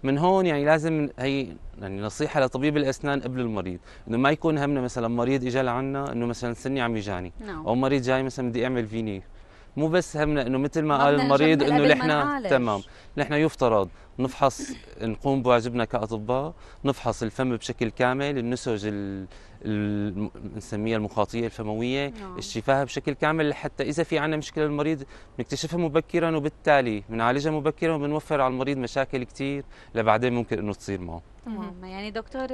من هون يعني لازم هي يعني نصيحة لطبيب الاسنان قبل المريض انه ما يكون همنا مثلا مريض اجى لعنا انه مثلا سني عم يجاني نعم. او مريض جاي مثلا بدي اعمل فيني مو بس همنا انه مثل ما قال المريض انه نحن تمام نحن يفترض نفحص نقوم بواجبنا كاطباء نفحص الفم بشكل كامل النسج بنسميها المخاطيه الفمويه نعم. الشفاها بشكل كامل لحتى اذا في عندنا مشكله للمريض بنكتشفها مبكرا وبالتالي بنعالجها مبكرا وبنوفر على المريض مشاكل كثير لبعدين ممكن انه تصير معه تمام يعني دكتور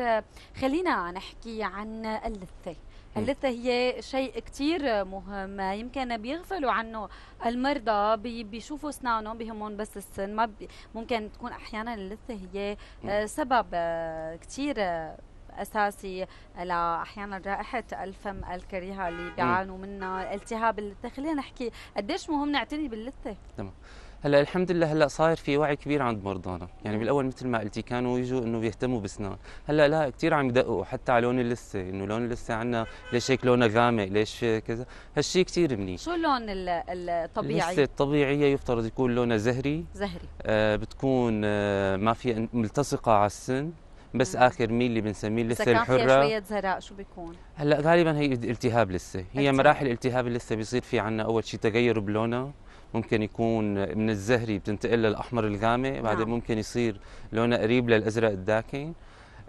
خلينا نحكي عن اللثه اللثه هي شيء كثير مهم يمكن بيغفلوا عنه المرضى بيشوفوا اسنانهم بهمهم بس السن ما ممكن تكون احيانا اللثه هي آه، سبب آه، كثير آه، اساسي لاحيانا رائحه الفم الكريهه اللي بيعانوا منها التهاب اللثه خلينا نحكي قديش مهم نعتني باللثه تمام هلا الحمد لله هلا صاير في وعي كبير عند مرضانا يعني بالاول مثل ما قلتي كانوا يجوا انه بيهتموا بسنان هلا لا كثير عم يدققوا حتى على لون اللثه انه لون اللثه عندنا ليش هيك لونها غامق ليش كذا هالشيء كثير منيح شو اللون الطبيعي اللثه الطبيعيه يفترض يكون لونها زهري زهري آه بتكون آه ما في ملتصقه على السن بس اخر ميل اللي بنسميه لسه الحره شويه زرق شو بيكون هلا غالبا هي التهاب لسه هي التهاب. مراحل التهاب لسه بيصير في عندنا اول شيء تغير بلونها ممكن يكون من الزهري بتنتقل للاحمر الغامق بعدين نعم. ممكن يصير لونها قريب للازرق الداكن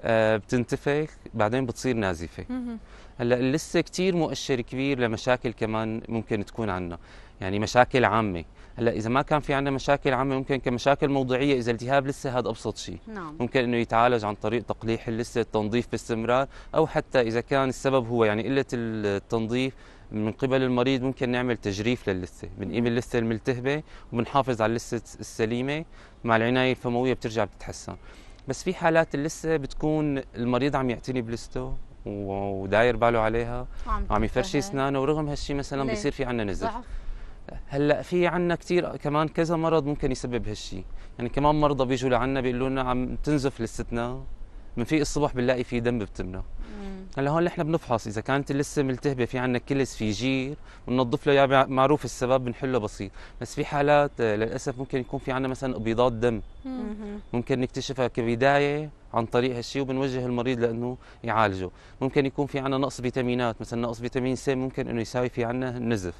آه بتنتفخ بعدين بتصير نازفه هلا لسه كثير مؤشر كبير لمشاكل كمان ممكن تكون عندنا يعني مشاكل عامه هلا اذا ما كان في عندنا مشاكل عامه ممكن كمشاكل موضعيه اذا التهاب لسه هذا ابسط شيء نعم. ممكن انه يتعالج عن طريق تقليح اللسه التنظيف باستمرار او حتى اذا كان السبب هو يعني قله التنظيف من قبل المريض ممكن نعمل تجريف للثه بنقيم اللثه الملتهبه وبنحافظ على اللثه السليمه مع العنايه الفمويه بترجع بتتحسن بس في حالات اللثه بتكون المريض عم يعتني بلثته وداير باله عليها وعم, يفرشي اسنانه ورغم هالشيء مثلا بيصير في عندنا نزف هلا في عنا كثير كمان كذا مرض ممكن يسبب هالشيء يعني كمان مرضى بيجوا لعنا بيقولوا لنا عم تنزف من بنفيق الصبح بنلاقي في دم بتمنا هلا هون نحن بنفحص اذا كانت اللسه ملتهبه في عندنا كلس في جير بننظف له يعني معروف السبب بنحله بسيط بس في حالات آه، للاسف ممكن يكون في عندنا مثلا ابيضات دم ممكن نكتشفها كبدايه عن طريق هالشيء وبنوجه المريض لانه يعالجه ممكن يكون في عندنا نقص فيتامينات مثلا نقص فيتامين سي ممكن انه يساوي في عندنا نزف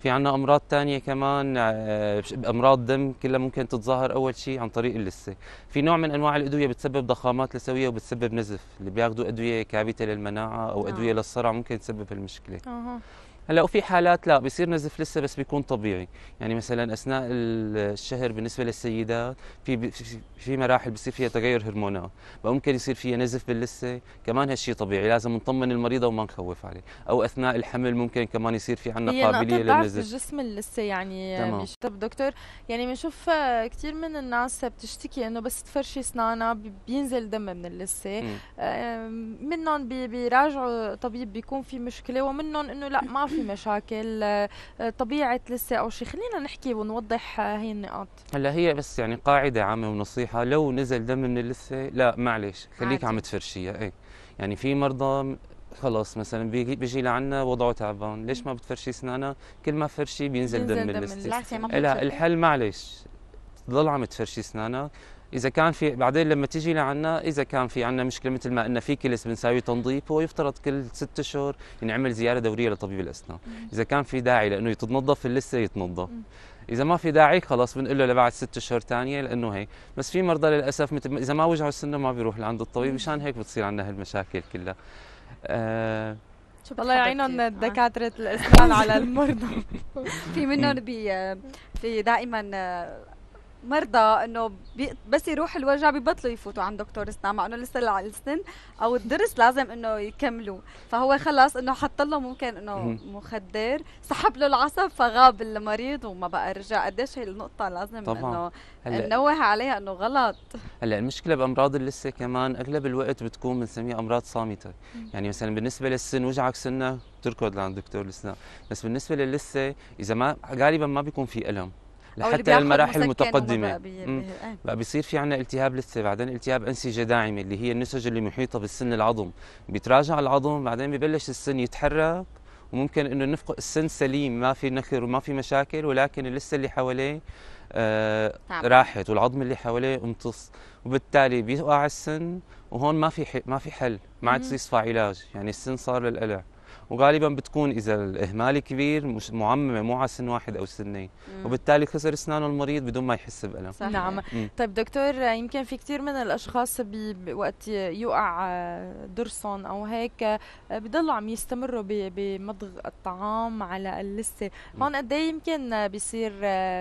في عنا امراض تانية كمان آه، امراض دم كلها ممكن تتظاهر اول شيء عن طريق اللثه في نوع من انواع الادويه بتسبب ضخامات لثويه وبتسبب نزف اللي بياخذوا ادويه كابته للمناعه او ادويه آه. للصرع ممكن تسبب المشكله آه. هلا وفي حالات لا بصير نزف لسه بس بيكون طبيعي يعني مثلا اثناء الشهر بالنسبه للسيدات في في مراحل بصير فيها تغير هرمونات فممكن يصير فيها نزف باللسه كمان هالشيء طبيعي لازم نطمن المريضه وما نخوف عليه او اثناء الحمل ممكن كمان يصير في عندنا قابليه للنزف جسم اللثه يعني تمام. طب دكتور يعني بنشوف آه، كثير من الناس بتشتكي انه بس تفرشي اسنانها بينزل دم من اللثه آه، منهم بيراجعوا طبيب بيكون في مشكله ومنهم انه لا ما في مشاكل آه، طبيعه لسه او شيء خلينا نحكي ونوضح هي آه، النقاط هلا هي بس يعني قاعده عامه ونصيحه لو نزل دم من اللثه لا معلش خليك عم تفرشيها اي يعني في مرضى خلص مثلا بيجي بيجي لعنا وضعه تعبان ليش ما بتفرشي اسنانها كل ما فرشي بينزل دم من اللثه لا الحل معلش تضل عم تفرشي اسنانك اذا كان في بعدين لما تيجي لعنا اذا كان في عنا مشكله مثل ما قلنا في كلس بنساوي تنظيف هو يفترض كل ست اشهر ينعمل زياره دوريه لطبيب الاسنان اذا كان في داعي لانه يتنظف اللسه يتنظف اذا ما في داعي خلص بنقول له لبعد ست اشهر ثانيه لانه هي بس في مرضى للاسف مثل اذا ما وجعوا السنه ما بيروح لعند الطبيب مشان هيك بتصير عندنا هالمشاكل كلها آه الله يعينهم دكاتره الاسنان على المرضى في منهم بي في دائما مرضى انه بس يروح الوجع ببطلوا يفوتوا عند دكتور اسنان مع انه لسه السن او الضرس لازم انه يكملوا فهو خلص انه حط له ممكن انه مخدر سحب له العصب فغاب المريض وما بقى رجع قديش هي النقطه لازم انه ننوه عليها انه غلط هلا المشكله بامراض اللسه كمان اغلب الوقت بتكون بنسميها امراض صامته يعني مثلا بالنسبه للسن وجعك سنه بتركض لعند دكتور الاسنان بس بالنسبه للسه اذا ما غالبا ما بيكون في الم لحتى المراحل المتقدمه بقى بيصير في عندنا التهاب لثه بعدين التهاب انسجه داعمه اللي هي النسج اللي محيطه بالسن العظم بيتراجع العظم بعدين ببلش السن يتحرك وممكن انه نفقد السن سليم ما في نخر وما في مشاكل ولكن اللثه اللي حواليه آه راحت والعظم اللي حواليه امتص وبالتالي بيقع السن وهون ما في ما في حل ما عاد يصفى علاج يعني السن صار للقلع وغالبا بتكون اذا الاهمال كبير معممه مو على سن واحد او سنين وبالتالي خسر اسنانه المريض بدون ما يحس بالم صح. نعم مم. طيب دكتور يمكن في كثير من الاشخاص بوقت يقع ضرسهم آه، او هيك آه، بضلوا عم يستمروا بمضغ الطعام على اللسه هون قد ايه يمكن آه، بيصير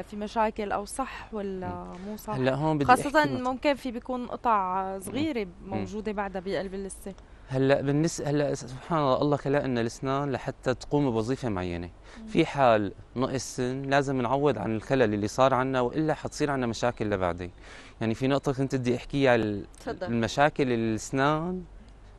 في مشاكل او صح ولا مو صح هلا هون بدي خاصه ممكن في بيكون قطع صغيره موجوده بعدها بقلب اللسه هلا بالنسبه هلا سبحان الله الله خلق لنا الاسنان لحتى تقوم بوظيفه معينه في حال نقص سن لازم نعوض عن الخلل اللي صار عنا والا حتصير عنا مشاكل لبعدين يعني في نقطه كنت بدي احكيها المشاكل الاسنان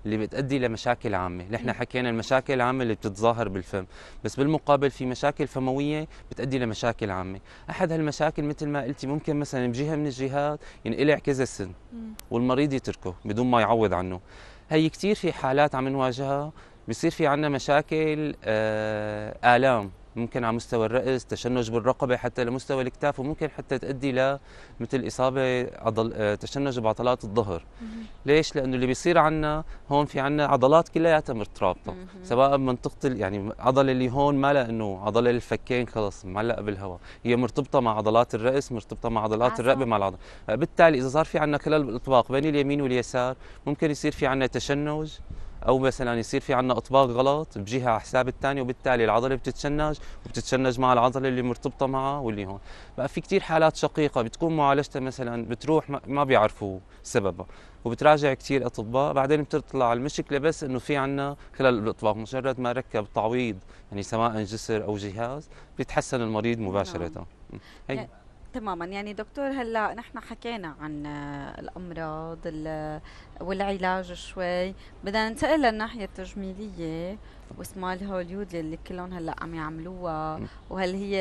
اللي بتؤدي لمشاكل عامه، نحن حكينا المشاكل العامه اللي بتتظاهر بالفم، بس بالمقابل في مشاكل فمويه بتؤدي لمشاكل عامه، احد هالمشاكل مثل ما قلتي ممكن مثلا بجهه من الجهات ينقلع كذا سن والمريض يتركه بدون ما يعوض عنه، هي كثير في حالات عم نواجهها بصير في عندنا مشاكل آه، آلام ممكن على مستوى الرأس تشنج بالرقبة حتى لمستوى الأكتاف وممكن حتى تؤدي ل مثل إصابة عضل... آه، تشنج بعضلات الظهر ليش؟ لأنه اللي بيصير عنا هون في عنا عضلات كلياتها مرتبطه سواء منطقة يعني عضلة اللي هون ما لها إنه عضلة الفكين خلص معلقة بالهواء هي مرتبطة مع عضلات الرأس مرتبطة مع عضلات الرقبة مع العضلة آه، بالتالي إذا صار في عنا خلل بالإطباق بين اليمين واليسار ممكن يصير في عنا تشنج او مثلا يصير في عندنا اطباق غلط بجهه على حساب الثانيه وبالتالي العضله بتتشنج وبتتشنج مع العضله اللي مرتبطه معها واللي هون بقى في كثير حالات شقيقه بتكون معالجتها مثلا بتروح ما بيعرفوا سببها وبتراجع كثير اطباء بعدين بتطلع المشكله بس انه في عندنا خلل بالاطباق مجرد ما ركب تعويض يعني سواء جسر او جهاز بيتحسن المريض مباشره نعم. هي تماما يعني دكتور هلا نحن حكينا عن آه، الامراض والعلاج شوي بدنا ننتقل للناحيه التجميليه واسمال هوليود اللي كلهم هلا عم يعملوها وهل هي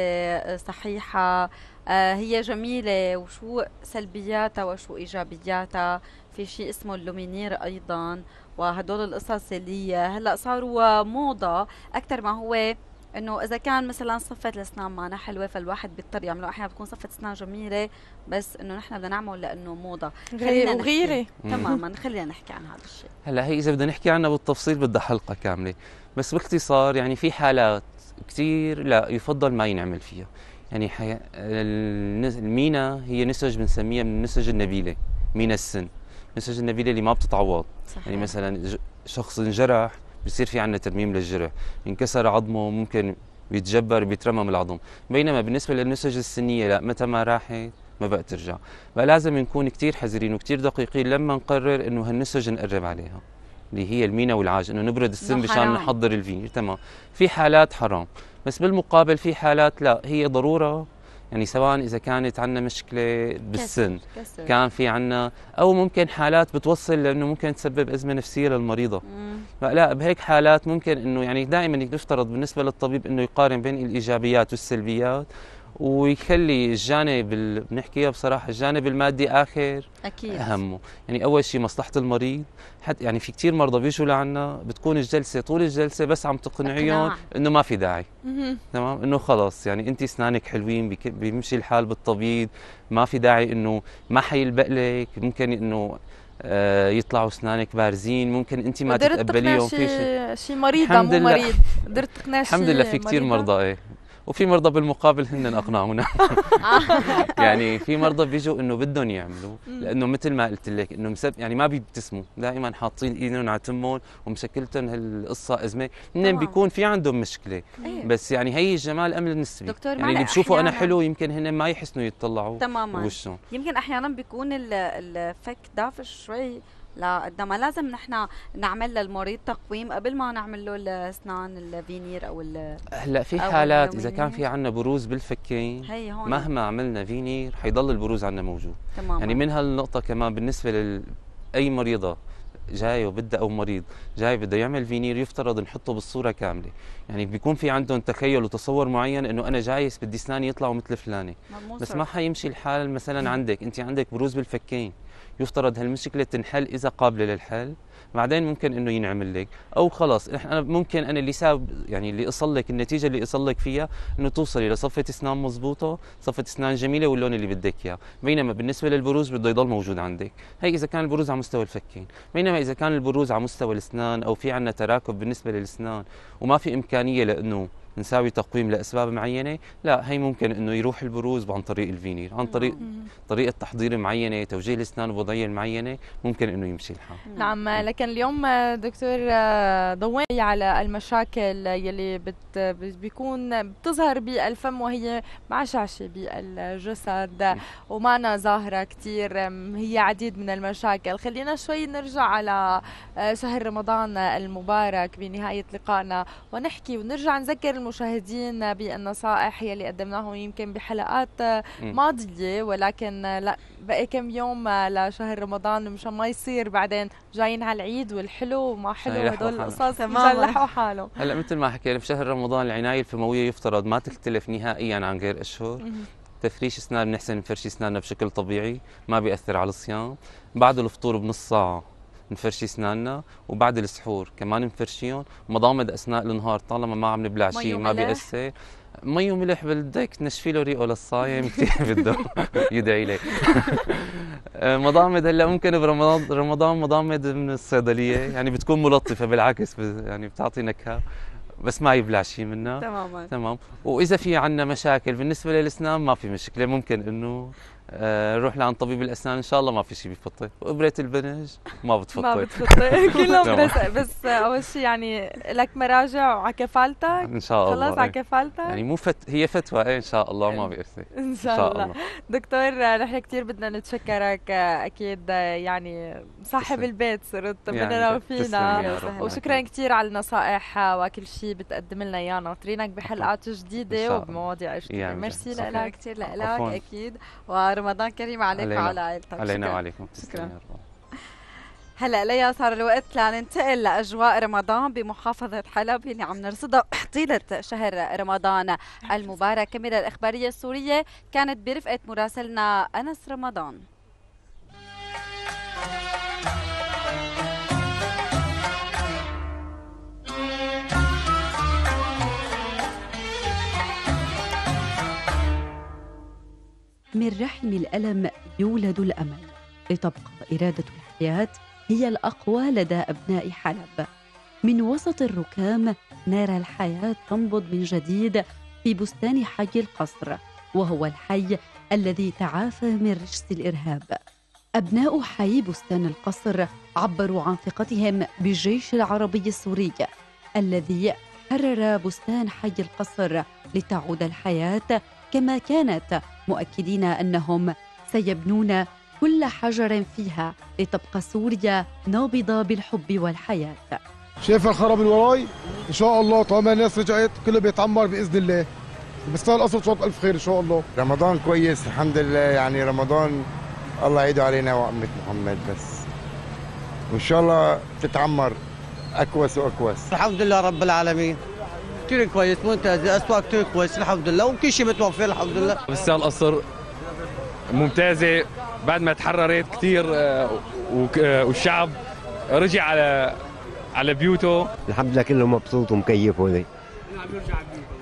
آه، صحيحه آه، هي جميله وشو سلبياتها وشو ايجابياتها في شيء اسمه اللومينير ايضا وهدول القصص اللي هلا صاروا موضه اكثر ما هو انه اذا كان مثلا صفه الاسنان معنا حلوه فالواحد بيضطر يعمله احيانا بتكون صفه اسنان جميله بس انه نحن بدنا نعمل لانه موضه خلينا وغيره تماما خلينا نحكي عن هذا الشيء هلا هي اذا بدنا نحكي عنها بالتفصيل بدها حلقه كامله بس باختصار يعني في حالات كثير لا يفضل ما ينعمل فيها يعني حي... المينا هي نسج بنسميها من النسج النبيله مينا السن نسج النبيله اللي ما بتتعوض يعني صحيح. يعني مثلا شخص انجرح بصير في عندنا ترميم للجرح انكسر عظمه ممكن بيتجبر بيترمم العظم بينما بالنسبه للنسج السنيه لا متى ما راحت ما بقى ترجع فلازم نكون كثير حذرين وكثير دقيقين لما نقرر انه هالنسج نقرب عليها اللي هي المينا والعاج انه نبرد السم مشان نحضر الفينير تمام في حالات حرام بس بالمقابل في حالات لا هي ضروره يعني سواء اذا كانت عندنا مشكله بالسن كسر. كان في عندنا او ممكن حالات بتوصل لانه ممكن تسبب ازمه نفسيه للمريضه لا بهيك حالات ممكن انه يعني دائما يفترض بالنسبه للطبيب انه يقارن بين الايجابيات والسلبيات ويخلي الجانب بنحكيها بصراحه الجانب المادي اخر اكيد اهمه يعني اول شيء مصلحه المريض حتى يعني في كثير مرضى بيجوا لعنا بتكون الجلسه طول الجلسه بس عم تقنعيهم انه ما في داعي تمام انه خلص يعني انت اسنانك حلوين بيمشي الحال بالطبيب ما في داعي انه ما حيلبق لك ممكن انه آه، يطلعوا اسنانك بارزين ممكن انت ما تتقبليهم في شيء شي مريضه مو مريض قدرت تقنع الحمد لله في كثير مرضى ايه وفي مرضى بالمقابل هن اقنعونا يعني في مرضى بيجوا انه بدهم يعملوا لانه مثل ما قلت لك انه مسب يعني ما بيبتسموا دائما حاطين ايدهم على تمهم ومشكلتهم هالقصه ازمه هن بيكون في عندهم مشكله إيه. بس يعني هي الجمال امل النسبي دكتور يعني اللي بشوفه انا حلو يمكن هن ما يحسنوا يتطلعوا تماما يمكن احيانا بيكون الفك دافش شوي لقدامها لازم نحن نعمل للمريض تقويم قبل ما نعمل له الاسنان الفينير او ال هلا في حالات اذا كان في عندنا بروز بالفكين مهما عملنا فينير حيضل البروز عندنا موجود تماما. يعني من هالنقطه كمان بالنسبه لاي مريضه جاي وبدها او مريض جاي بده يعمل فينير يفترض نحطه بالصوره كامله يعني بيكون في عندهم تخيل وتصور معين انه انا جايس بدي اسناني يطلعوا مثل فلانه بس ما حيمشي الحال مثلا عندك انت عندك بروز بالفكين يفترض هالمشكله تنحل اذا قابله للحل بعدين ممكن انه ينعمل لك او خلاص انا ممكن انا اللي ساب يعني اللي اصل لك النتيجه اللي اصل لك فيها انه توصلي لصفه اسنان مضبوطه صفه اسنان جميله واللون اللي بدك اياه بينما بالنسبه للبروز بده يضل موجود عندك هي اذا كان البروز على مستوى الفكين بينما اذا كان البروز على مستوى الاسنان او في عندنا تراكب بالنسبه للاسنان وما في امكانيه لانه نساوي تقويم لاسباب معينه لا هي ممكن انه يروح البروز عن طريق الفينير عن طريق نعم. طريقه تحضير معينه توجيه الاسنان بوضعيه معينه ممكن انه يمشي الحال نعم, نعم. لكن اليوم دكتور آه، ضوي على المشاكل يلي بت بيكون بتظهر بالفم وهي معشعشه بالجسد نعم. ومعنا ظاهره كثير هي عديد من المشاكل خلينا شوي نرجع على آه، شهر رمضان المبارك بنهايه لقائنا ونحكي ونرجع نذكر المشاهدين بالنصائح يلي قدمناهم يمكن بحلقات ماضيه ولكن لا بقي كم يوم لشهر رمضان مشان ما يصير بعدين جايين على العيد والحلو وما حلو هدول القصص يصلحوا لحقوا حالهم هلا مثل ما حكينا بشهر رمضان العنايه الفمويه يفترض ما تختلف نهائيا عن غير اشهر تفريش اسنان بنحسن نفرشي اسناننا بشكل طبيعي ما بياثر على الصيام بعد الفطور بنص ساعه نفرشي اسناننا وبعد السحور كمان نفرشيهم مضامد اثناء النهار طالما ما عم نبلع شيء ما بياثر مي وملح بالدك نشفي له ريقه للصايم كثير بده يدعي لي آه، مضامد هلا ممكن برمضان رمضان مضامد من الصيدليه يعني بتكون ملطفه بالعكس يعني بتعطي نكهه بس ما يبلع شيء منها تماما تمام واذا في عندنا مشاكل بالنسبه للاسنان ما في مشكله ممكن انه آه، نروح لعند طبيب الاسنان ان شاء الله ما في شيء بفطي وابره البنج ما بتفطي ما بتفطي كلهم بس بس اول شيء يعني لك مراجع وعلى كفالتك ان شاء الله خلص على إيه. كفالتك يعني مو فت... هي فتوى ايه ان شاء الله ما إيه. بيأثر ان شاء, إن شاء الله. الله دكتور نحن كثير بدنا نتشكرك اكيد يعني صاحب البيت صرت بدنا يعني وفينا وشكرا كثير على النصائح وكل شيء بتقدم لنا اياه ناطرينك بحلقات جديده وبمواضيع جديده ميرسي لك كثير لك اكيد رمضان كريم عليك وعلى عائلتك علينا وعليكم شكرا هلا ليا صار الوقت لننتقل لاجواء رمضان بمحافظه حلب اللي عم نرصدها طيله شهر رمضان المبارك كاميرا الاخباريه السوريه كانت برفقه مراسلنا انس رمضان من رحم الألم يولد الأمل لتبقى إرادة الحياة هي الأقوى لدى أبناء حلب من وسط الركام نار الحياة تنبض من جديد في بستان حي القصر وهو الحي الذي تعافى من رجس الإرهاب أبناء حي بستان القصر عبروا عن ثقتهم بالجيش العربي السوري الذي حرر بستان حي القصر لتعود الحياة كما كانت مؤكدين انهم سيبنون كل حجر فيها لتبقى سوريا نابضه بالحب والحياه. شايف الخراب اللي وراي؟ ان شاء الله طالما الناس رجعت كله بيتعمر باذن الله. بس القصر شوط الف خير ان شاء الله. رمضان كويس الحمد لله يعني رمضان الله يعيده علينا وامه محمد بس. وان شاء الله تتعمر اكوس واكوس. الحمد لله رب العالمين. كثير كويس ممتاز الاسواق كثير كويس الحمد لله وكل شيء متوفر الحمد لله بس القصر ممتازه بعد ما تحررت كثير آه، آه، والشعب رجع على على بيوته الحمد لله كله مبسوط ومكيف هون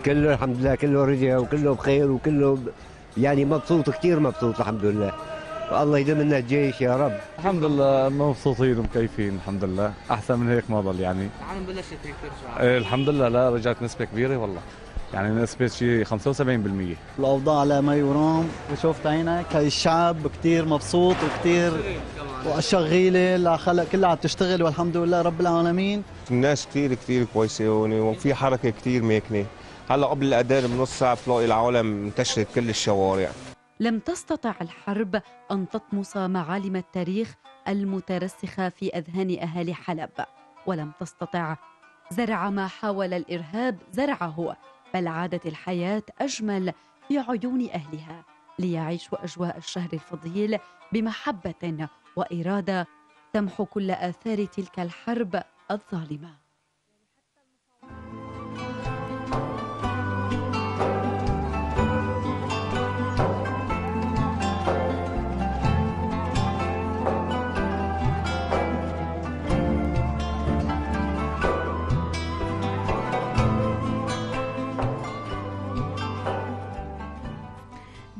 كله الحمد لله كله رجع وكله بخير وكله يعني مبسوط كثير مبسوط الحمد لله والله يدمنا الجيش يا رب الحمد لله مبسوطين ومكيفين الحمد لله احسن من هيك ما ضل يعني العالم بلشت هيك ترجع الحمد لله لا رجعت نسبه كبيره والله يعني نسبة شيء 75% الأوضاع على ما يرام وشفت عينك هاي الشعب كثير مبسوط وكثير وشغيلة خلق كلها عم تشتغل والحمد لله رب العالمين الناس كثير كثير كويسة هون وفي حركة كثير ماكنة هلا قبل الأذان بنص ساعة بتلاقي العالم انتشرت كل الشوارع لم تستطع الحرب أن تطمس معالم التاريخ المترسخة في أذهان أهالي حلب ولم تستطع زرع ما حاول الإرهاب زرعه بل عادت الحياة أجمل في عيون أهلها ليعيشوا أجواء الشهر الفضيل بمحبة وإرادة تمحو كل آثار تلك الحرب الظالمه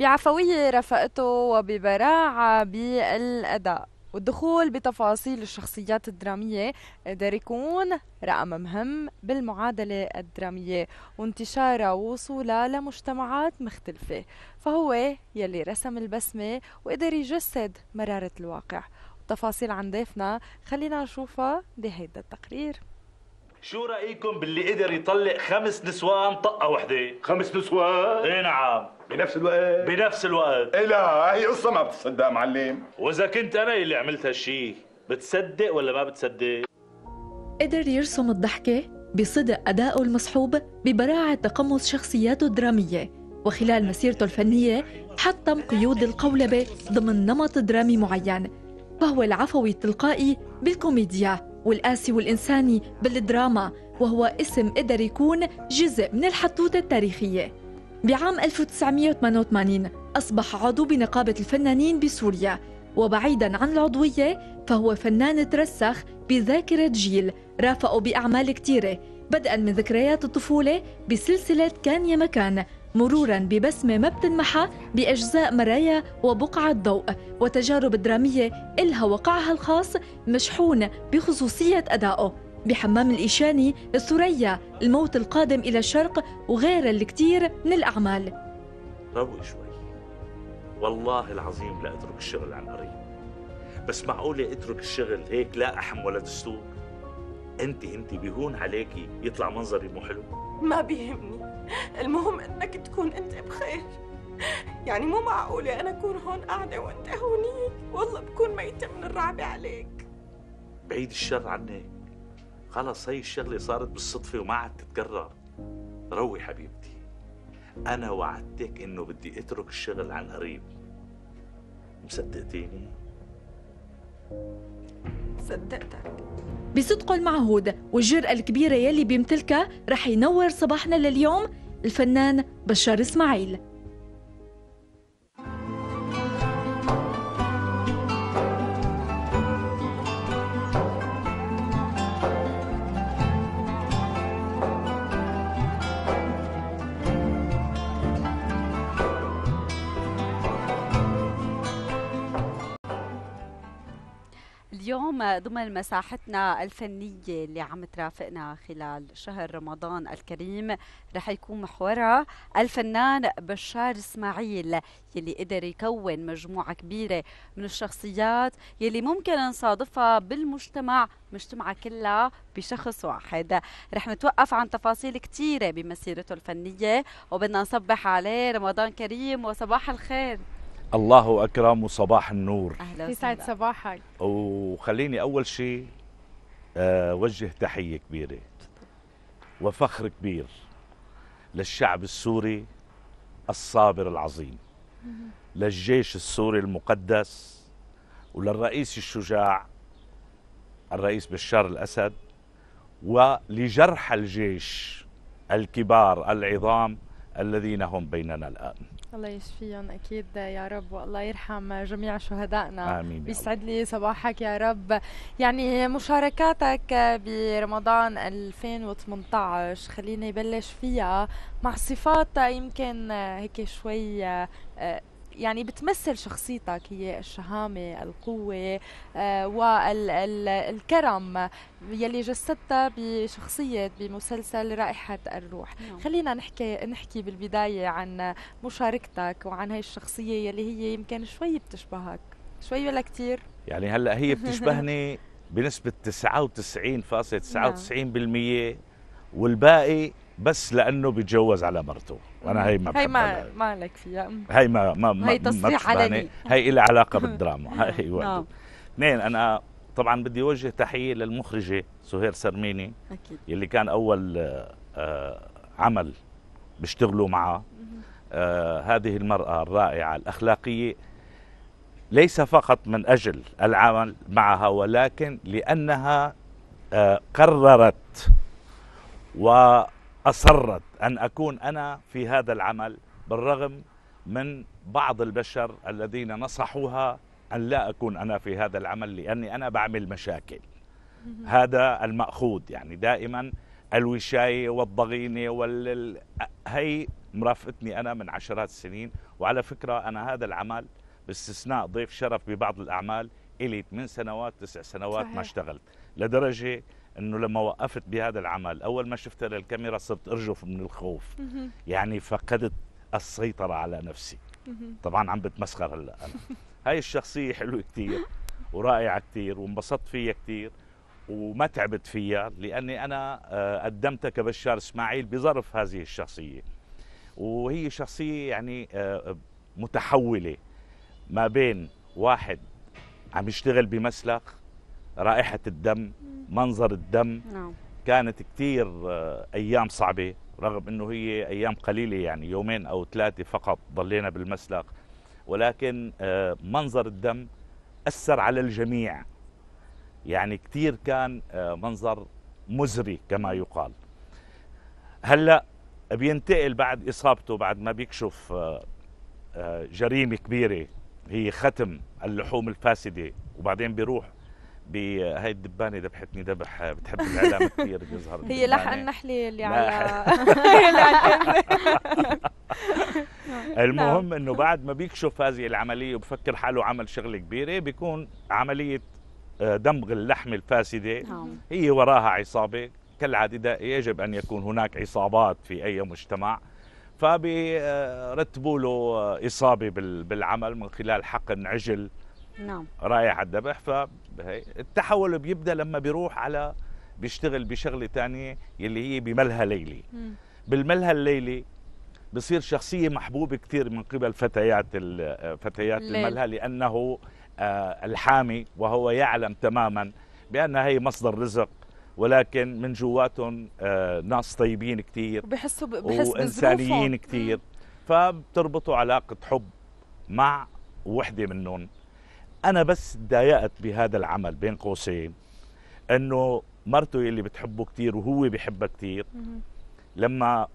بعفوية رفقته وببراعة بالأداء والدخول بتفاصيل الشخصيات الدرامية قدر يكون رقم مهم بالمعادلة الدرامية وانتشارها ووصولها لمجتمعات مختلفة فهو يلي رسم البسمة وقدر يجسد مرارة الواقع تفاصيل عن ضيفنا خلينا نشوفها بهيدا التقرير شو رايكم باللي قدر يطلق خمس نسوان طقه وحده خمس نسوان اي نعم بنفس الوقت بنفس الوقت إيه لا هي قصه ما بتصدق معلم واذا كنت انا اللي عملت هالشيء بتصدق ولا ما بتصدق قدر يرسم الضحكه بصدق ادائه المصحوب ببراعه تقمص شخصياته الدراميه وخلال مسيرته الفنيه حطم قيود القولبه ضمن نمط درامي معين فهو العفوي التلقائي بالكوميديا والقاسي والإنساني بالدراما وهو اسم قدر يكون جزء من الحدوتة التاريخية بعام 1988 أصبح عضو بنقابة الفنانين بسوريا وبعيدا عن العضوية فهو فنان ترسخ بذاكرة جيل رافقه بأعمال كثيرة بدءا من ذكريات الطفولة بسلسلة كان يا مكان مرورا ببسمة ما بتنمحى بأجزاء مرايا وبقعة ضوء وتجارب درامية إلها وقعها الخاص مشحون بخصوصية أدائه بحمام الإيشاني الثريا الموت القادم إلى الشرق وغير الكثير من الأعمال روق شوي والله العظيم لا أترك الشغل عن قريب بس معقولة أترك الشغل هيك لا أحم ولا دستور أنت أنت بيهون عليكي يطلع منظري مو حلو ما بيهمني المهم انك تكون انت بخير يعني مو معقولة أنا أكون هون قاعدة وأنت هونيك والله بكون ميتة من الرعب عليك بعيد الشر عنك خلص هي الشغلة صارت بالصدفة وما عاد تتكرر روي حبيبتي أنا وعدتك إنه بدي أترك الشغل عن قريب مصدقتيني؟ صدقتك بصدق المعهود والجرأة الكبيرة يلي بيمتلكها رح ينور صباحنا لليوم الفنان بشار إسماعيل اليوم ضمن مساحتنا الفنية اللي عم ترافقنا خلال شهر رمضان الكريم رح يكون محورها الفنان بشار اسماعيل يلي قدر يكون مجموعة كبيرة من الشخصيات يلي ممكن نصادفها بالمجتمع مجتمعة كلها بشخص واحد رح نتوقف عن تفاصيل كثيرة بمسيرته الفنية وبدنا نصبح عليه رمضان كريم وصباح الخير الله اكرم وصباح النور اهلا يسعد صباحك وخليني اول شيء اوجه آه، تحيه كبيره وفخر كبير للشعب السوري الصابر العظيم للجيش السوري المقدس وللرئيس الشجاع الرئيس بشار الاسد ولجرحى الجيش الكبار العظام الذين هم بيننا الان الله يشفيهم اكيد يا رب والله يرحم جميع شهدائنا امين بيسعد لي صباحك يا رب يعني مشاركاتك برمضان 2018 خليني بلش فيها مع صفات يمكن هيك شوي آه، يعني بتمثل شخصيتك هي الشهامة القوة آه، والكرم يلي جسدتها بشخصية بمسلسل رائحة الروح نعم. خلينا نحكي نحكي بالبداية عن مشاركتك وعن هاي الشخصية يلي هي يمكن شوي بتشبهك شوي ولا كتير يعني هلأ هي بتشبهني بنسبة 99.99% نعم. والباقي بس لانه بيتجوز على مرته وانا هي ما هي ما ما لك فيها هي ما ما ما هي تصريح علني هي لها علاقه بالدراما هي نعم. اثنين انا طبعا بدي اوجه تحيه للمخرجه سهير سرميني اكيد يلي كان اول آه، عمل بيشتغلوا معه آه هذه المرأة الرائعة الأخلاقية ليس فقط من أجل العمل معها ولكن لأنها آه قررت و أصرت أن أكون أنا في هذا العمل بالرغم من بعض البشر الذين نصحوها أن لا أكون أنا في هذا العمل لأني أنا بعمل مشاكل هذا المأخوذ يعني دائما الوشاية والضغينة وال... هي مرافقتني أنا من عشرات السنين وعلى فكرة أنا هذا العمل باستثناء ضيف شرف ببعض الأعمال إلي 8 سنوات 9 سنوات صحيح. ما اشتغلت لدرجة انه لما وقفت بهذا العمل اول ما شفت للكاميرا صرت ارجف من الخوف يعني فقدت السيطره على نفسي طبعا عم بتمسخر هلا انا هاي الشخصيه حلوه كثير ورائعه كثير وانبسطت فيها كثير وما تعبت فيها لاني انا آه، قدمتها كبشار اسماعيل بظرف هذه الشخصيه وهي شخصيه يعني آه، متحوله ما بين واحد عم يشتغل بمسلك رائحة الدم منظر الدم نعم. كانت كتير آه، أيام صعبة رغم أنه هي أيام قليلة يعني يومين أو ثلاثة فقط ضلينا بالمسلق ولكن آه، منظر الدم أثر على الجميع يعني كتير كان آه، منظر مزري كما يقال هلأ بينتقل بعد إصابته بعد ما بيكشف جريمة كبيرة هي ختم اللحوم الفاسدة وبعدين بيروح بهاي الدبانه ذبحتني ذبح بتحب الاعلام كثير بيظهر هي لحق النحله اللي على نعم. المهم انه بعد ما بيكشف هذه العمليه وبفكر حاله عمل شغله كبيره بيكون عمليه آه، دمغ اللحمه الفاسده نعم. هي وراها عصابه كالعاده يجب ان يكون هناك عصابات في اي مجتمع فبرتبوا له آه، اصابه بالعمل من خلال حقن عجل نعم رايح على الذبح ف بهي التحول بيبدا لما بيروح على بيشتغل بشغله تانية يلي هي بملهى ليلي بالملهى الليلي بصير شخصيه محبوبه كثير من قبل فتيات فتيات الملهى لانه آه، الحامي وهو يعلم تماما بان هي مصدر رزق ولكن من جواتهم آه، ناس طيبين كثير وبحسوا بحس وانسانيين كثير فبتربطوا علاقه حب مع وحده منهم انا بس تضايقت بهذا العمل بين قوسين انه مرته اللي بتحبه كثير وهو بيحبها كثير لما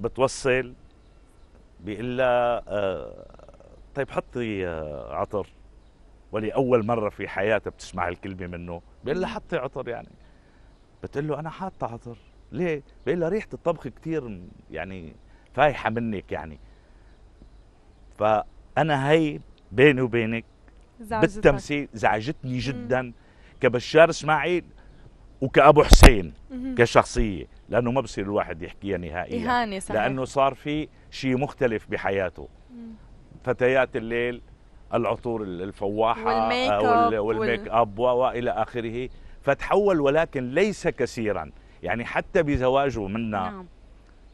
بتوصل بيقول لها آه طيب حطي آه عطر ولاول مره في حياتها بتسمع الكلمه منه بيقول لها حطي عطر يعني بتقول له انا حاطه عطر ليه بيقول لها ريحه الطبخ كثير يعني فايحه منك يعني فانا هي بيني وبينك بالتمثيل زعجتني جدا مم. كبشار اسماعيل وكابو حسين مم. كشخصيه لانه ما بصير الواحد يحكيها نهائيا إهانة صحيح. لانه صار في شيء مختلف بحياته مم. فتيات الليل العطور الفواحه آه، والميك اب والميك اب والى اخره فتحول ولكن ليس كثيرا يعني حتى بزواجه منا نعم.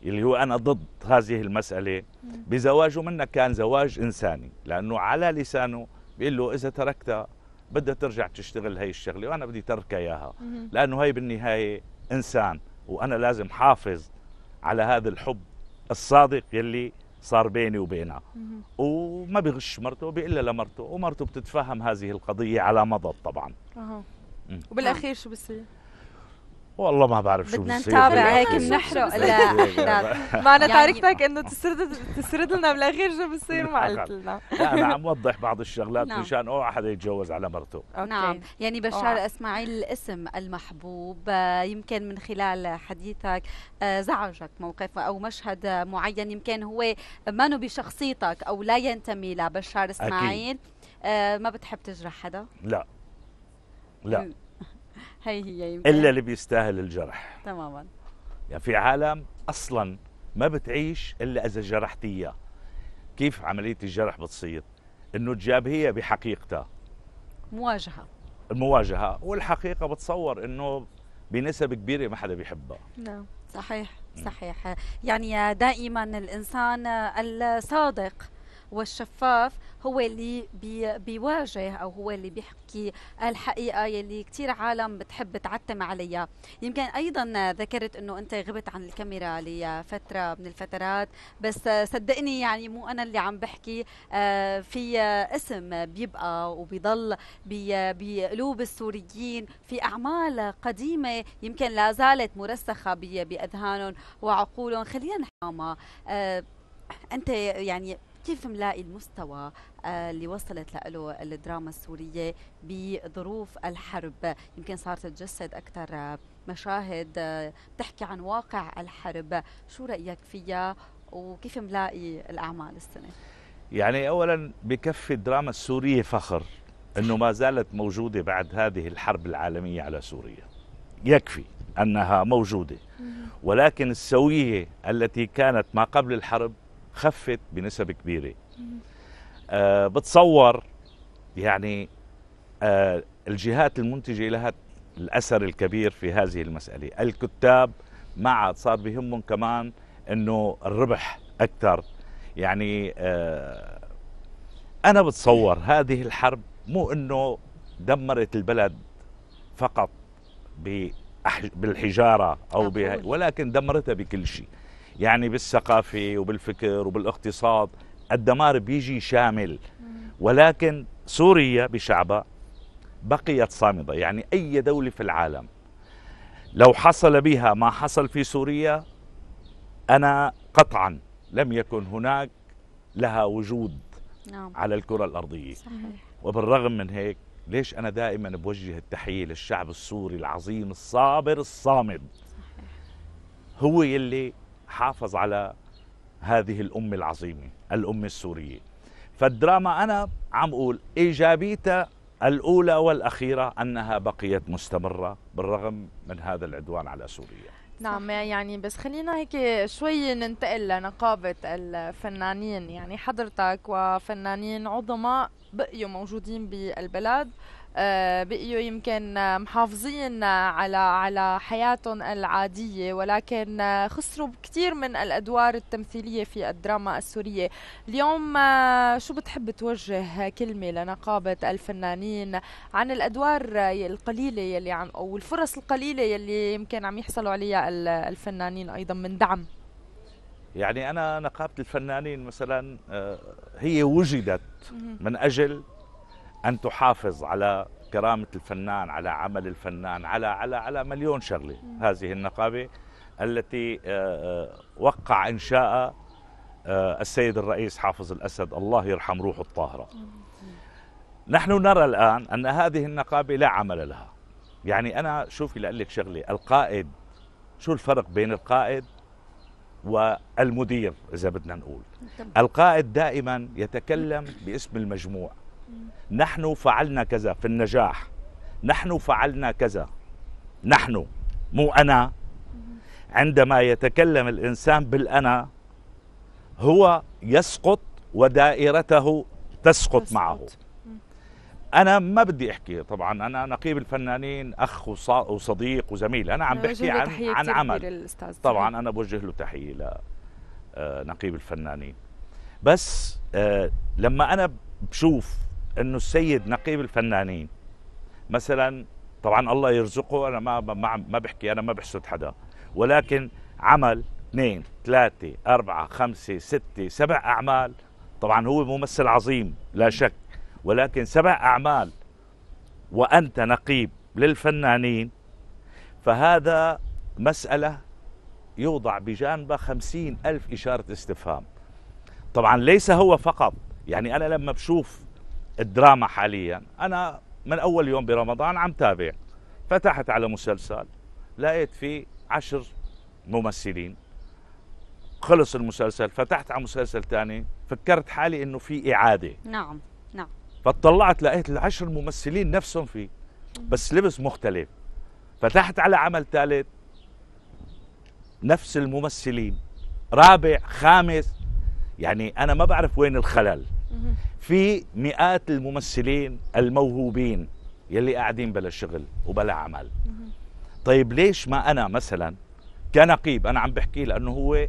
اللي هو انا ضد هذه المساله بزواجه منا كان زواج انساني لانه على لسانه بيقول له اذا تركتها بدها ترجع تشتغل هي الشغله وانا بدي تركها اياها لانه هي بالنهايه انسان وانا لازم حافظ على هذا الحب الصادق يلي صار بيني وبينها وما بغش مرته بيقول لها لمرته ومرته بتتفهم هذه القضيه على مضض طبعا اها وبالاخير شو بصير والله ما بعرف شو بدنا نتابع هيك بنحرق معنا تعرفتك انه تسرد تسرد لنا بالاخير شو بصير ما نعم. قلت نعم. لنا لا انا عم وضح بعض الشغلات نعم. مشان اوعى حدا يتجوز على مرته نعم يعني بشار اسماعيل الاسم المحبوب يمكن من خلال حديثك آه، زعجك موقف او مشهد معين يمكن هو مانو بشخصيتك او لا ينتمي لبشار اسماعيل أكيد. آه، ما بتحب تجرح حدا؟ لا لا هي هي يمكن. الا اللي بيستاهل الجرح تماما يعني في عالم اصلا ما بتعيش الا اذا جرحت اياه كيف عمليه الجرح بتصير انه هي بحقيقتها مواجهه المواجهه والحقيقه بتصور انه بنسب كبيره ما حدا بيحبها نعم صحيح صحيح يعني دائما الانسان الصادق والشفاف هو اللي بي بيواجه او هو اللي بيحكي الحقيقه يلي كثير عالم بتحب تعتم عليها يمكن ايضا ذكرت انه انت غبت عن الكاميرا لفتره من الفترات بس صدقني يعني مو انا اللي عم بحكي آه، في اسم بيبقى وبيضل بقلوب السوريين في اعمال قديمه يمكن لا زالت مرسخه باذهانهم وعقولهم خلينا نحكي آه، انت يعني كيف ملاقي المستوى آه، اللي وصلت له الدراما السورية بظروف الحرب يمكن صارت تتجسد أكثر آه، مشاهد آه، بتحكي عن واقع الحرب شو رأيك فيها وكيف ملاقي الأعمال السنة يعني أولا بكفي الدراما السورية فخر أنه ما زالت موجودة بعد هذه الحرب العالمية على سوريا يكفي أنها موجودة ولكن السوية التي كانت ما قبل الحرب خفت بنسب كبيرة آه بتصور يعني آه الجهات المنتجة لها الأثر الكبير في هذه المسألة الكتاب ما عاد صار بهمهم كمان أنه الربح أكثر يعني آه أنا بتصور هذه الحرب مو أنه دمرت البلد فقط بالحجارة أو بها ولكن دمرتها بكل شيء يعني بالثقافة وبالفكر وبالاقتصاد الدمار بيجي شامل ولكن سوريا بشعبها بقيت صامدة يعني أي دولة في العالم لو حصل بها ما حصل في سوريا أنا قطعا لم يكن هناك لها وجود نعم. على الكرة الأرضية صحيح. وبالرغم من هيك ليش أنا دائما بوجه التحية للشعب السوري العظيم الصابر الصامد صحيح. هو يلي حافظ على هذه الأمة العظيمة الأمة السورية فالدراما أنا عم أقول إيجابيتها الأولى والأخيرة أنها بقيت مستمرة بالرغم من هذا العدوان على سوريا نعم يعني بس خلينا هيك شوي ننتقل لنقابة الفنانين يعني حضرتك وفنانين عظماء بقيوا موجودين بالبلد آه، بقيوا يمكن محافظين على على حياتهم العادية ولكن خسروا كثير من الأدوار التمثيلية في الدراما السورية اليوم آه، شو بتحب توجه كلمة لنقابة الفنانين عن الأدوار القليلة يلي عم أو الفرص القليلة يلي يمكن عم يحصلوا عليها الفنانين أيضا من دعم يعني أنا نقابة الفنانين مثلا آه، هي وجدت من أجل ان تحافظ على كرامه الفنان على عمل الفنان على على على مليون شغله هذه النقابه التي آه، آه، وقع انشاء آه، السيد الرئيس حافظ الاسد الله يرحم روحه الطاهره نحن نرى الان ان هذه النقابه لا عمل لها يعني انا شوفي لك شغله القائد شو الفرق بين القائد والمدير اذا بدنا نقول القائد دائما يتكلم باسم المجموع نحن فعلنا كذا في النجاح نحن فعلنا كذا نحن مو انا عندما يتكلم الانسان بالانا هو يسقط ودائرته تسقط, تسقط. معه انا ما بدي احكي طبعا انا نقيب الفنانين اخ وصديق وزميل انا عم بحكي عن عن عمل طبعا انا بوجه له تحيه لنقيب آه، الفنانين بس آه، لما انا بشوف انه السيد نقيب الفنانين مثلا طبعا الله يرزقه انا ما ما ما بحكي انا ما بحسد حدا ولكن عمل اثنين ثلاثة أربعة خمسة ستة سبع أعمال طبعا هو ممثل عظيم لا شك ولكن سبع أعمال وأنت نقيب للفنانين فهذا مسألة يوضع بجانبها خمسين ألف إشارة استفهام طبعا ليس هو فقط يعني أنا لما بشوف الدراما حاليا أنا من أول يوم برمضان عم تابع فتحت على مسلسل لقيت فيه عشر ممثلين خلص المسلسل فتحت على مسلسل ثاني فكرت حالي انه في اعاده نعم نعم فطلعت لقيت العشر ممثلين نفسهم فيه بس لبس مختلف فتحت على عمل ثالث نفس الممثلين رابع خامس يعني انا ما بعرف وين الخلل في مئات الممثلين الموهوبين يلي قاعدين بلا شغل وبلا عمل طيب ليش ما انا مثلا كنقيب انا عم بحكي لانه هو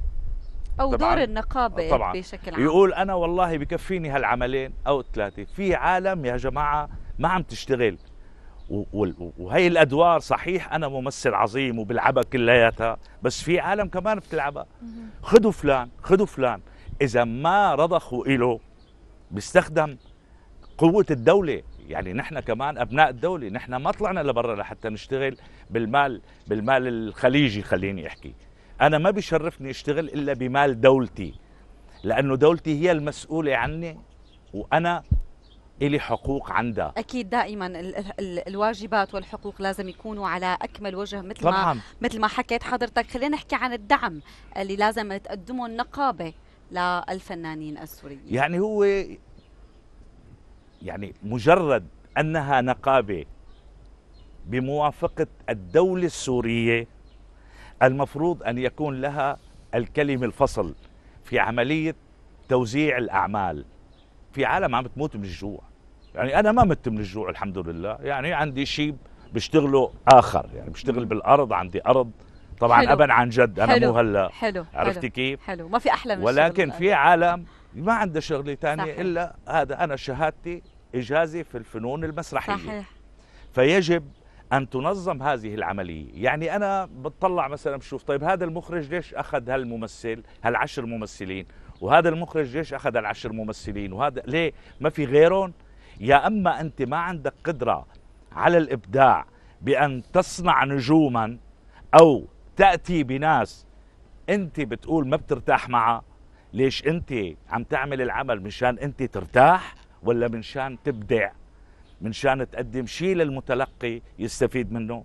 او دور النقابه طبعاً بشكل عام يقول انا والله بكفيني هالعملين او الثلاثه في عالم يا جماعه ما عم تشتغل وهي الادوار صحيح انا ممثل عظيم وبلعبها كلياتها بس في عالم كمان بتلعبها خذوا فلان خذوا فلان اذا ما رضخوا له بيستخدم قوة الدولة يعني نحن كمان أبناء الدولة نحن ما طلعنا لبرا لحتى نشتغل بالمال بالمال الخليجي خليني أحكي أنا ما بيشرفني أشتغل إلا بمال دولتي لأنه دولتي هي المسؤولة عني وأنا إلي حقوق عندها أكيد دائما الواجبات والحقوق لازم يكونوا على أكمل وجه مثل طبعاً. ما مثل ما حكيت حضرتك خلينا نحكي عن الدعم اللي لازم تقدمه النقابة للفنانين السوريين يعني هو يعني مجرد انها نقابه بموافقه الدوله السوريه المفروض ان يكون لها الكلمه الفصل في عمليه توزيع الاعمال في عالم عم تموت من الجوع يعني انا ما مت من الجوع الحمد لله يعني عندي شيء بشتغله اخر يعني بشتغل بالارض عندي ارض طبعا حلو. ابا عن جد انا حلو. مو هلا حلو عرفتي كيف؟ حلو ما في احلى من ولكن في عالم ما عنده شغله ثانيه الا هذا انا شهادتي اجازي في الفنون المسرحيه صحيح فيجب ان تنظم هذه العمليه، يعني انا بتطلع مثلا بشوف طيب هذا المخرج ليش اخذ هالممثل هالعشر ممثلين وهذا المخرج ليش اخذ العشر ممثلين وهذا ليه ما في غيرهم؟ يا اما انت ما عندك قدره على الابداع بان تصنع نجوما او تاتي بناس انت بتقول ما بترتاح معها ليش انت عم تعمل العمل مشان انت ترتاح ولا منشان تبدع منشان تقدم شيء للمتلقي يستفيد منه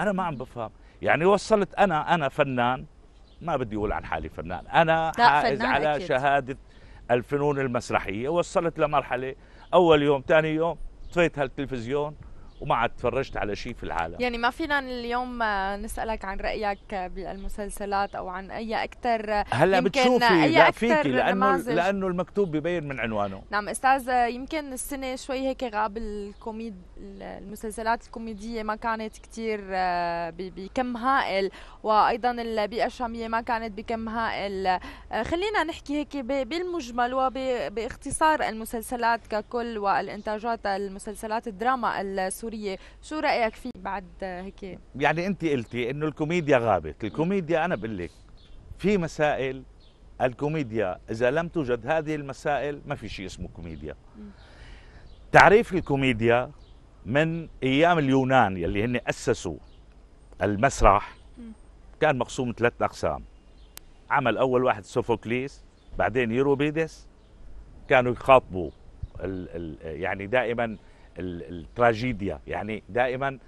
انا ما عم بفهم يعني وصلت انا انا فنان ما بدي اقول عن حالي فنان انا حائز فنان على أكيد. شهاده الفنون المسرحيه وصلت لمرحله اول يوم ثاني يوم طفيت هالتلفزيون وما عاد تفرجت على شيء في العالم يعني ما فينا اليوم آه، نسالك عن رايك بالمسلسلات او عن اي اكثر هلا بتشوفي أي لا فيكي لانه لانه المكتوب ببين من عنوانه نعم استاذ يمكن السنه شوي هيك غاب الكوميد المسلسلات الكوميديه ما كانت كثير آه، بكم هائل وايضا البيئه الشاميه ما كانت بكم هائل آه، خلينا نحكي هيك بالمجمل وباختصار المسلسلات ككل والانتاجات المسلسلات الدراما السوريه السوريه، شو رايك فيه بعد هيك؟ يعني انت قلتي انه الكوميديا غابت، الكوميديا انا بقول لك في مسائل الكوميديا اذا لم توجد هذه المسائل ما في شيء اسمه كوميديا. تعريف الكوميديا من ايام اليونان يلي هن اسسوا المسرح كان مقسوم ثلاث اقسام عمل اول واحد سوفوكليس بعدين يروبيدس كانوا يخاطبوا الـ الـ يعني دائما التراجيديا يعني دائما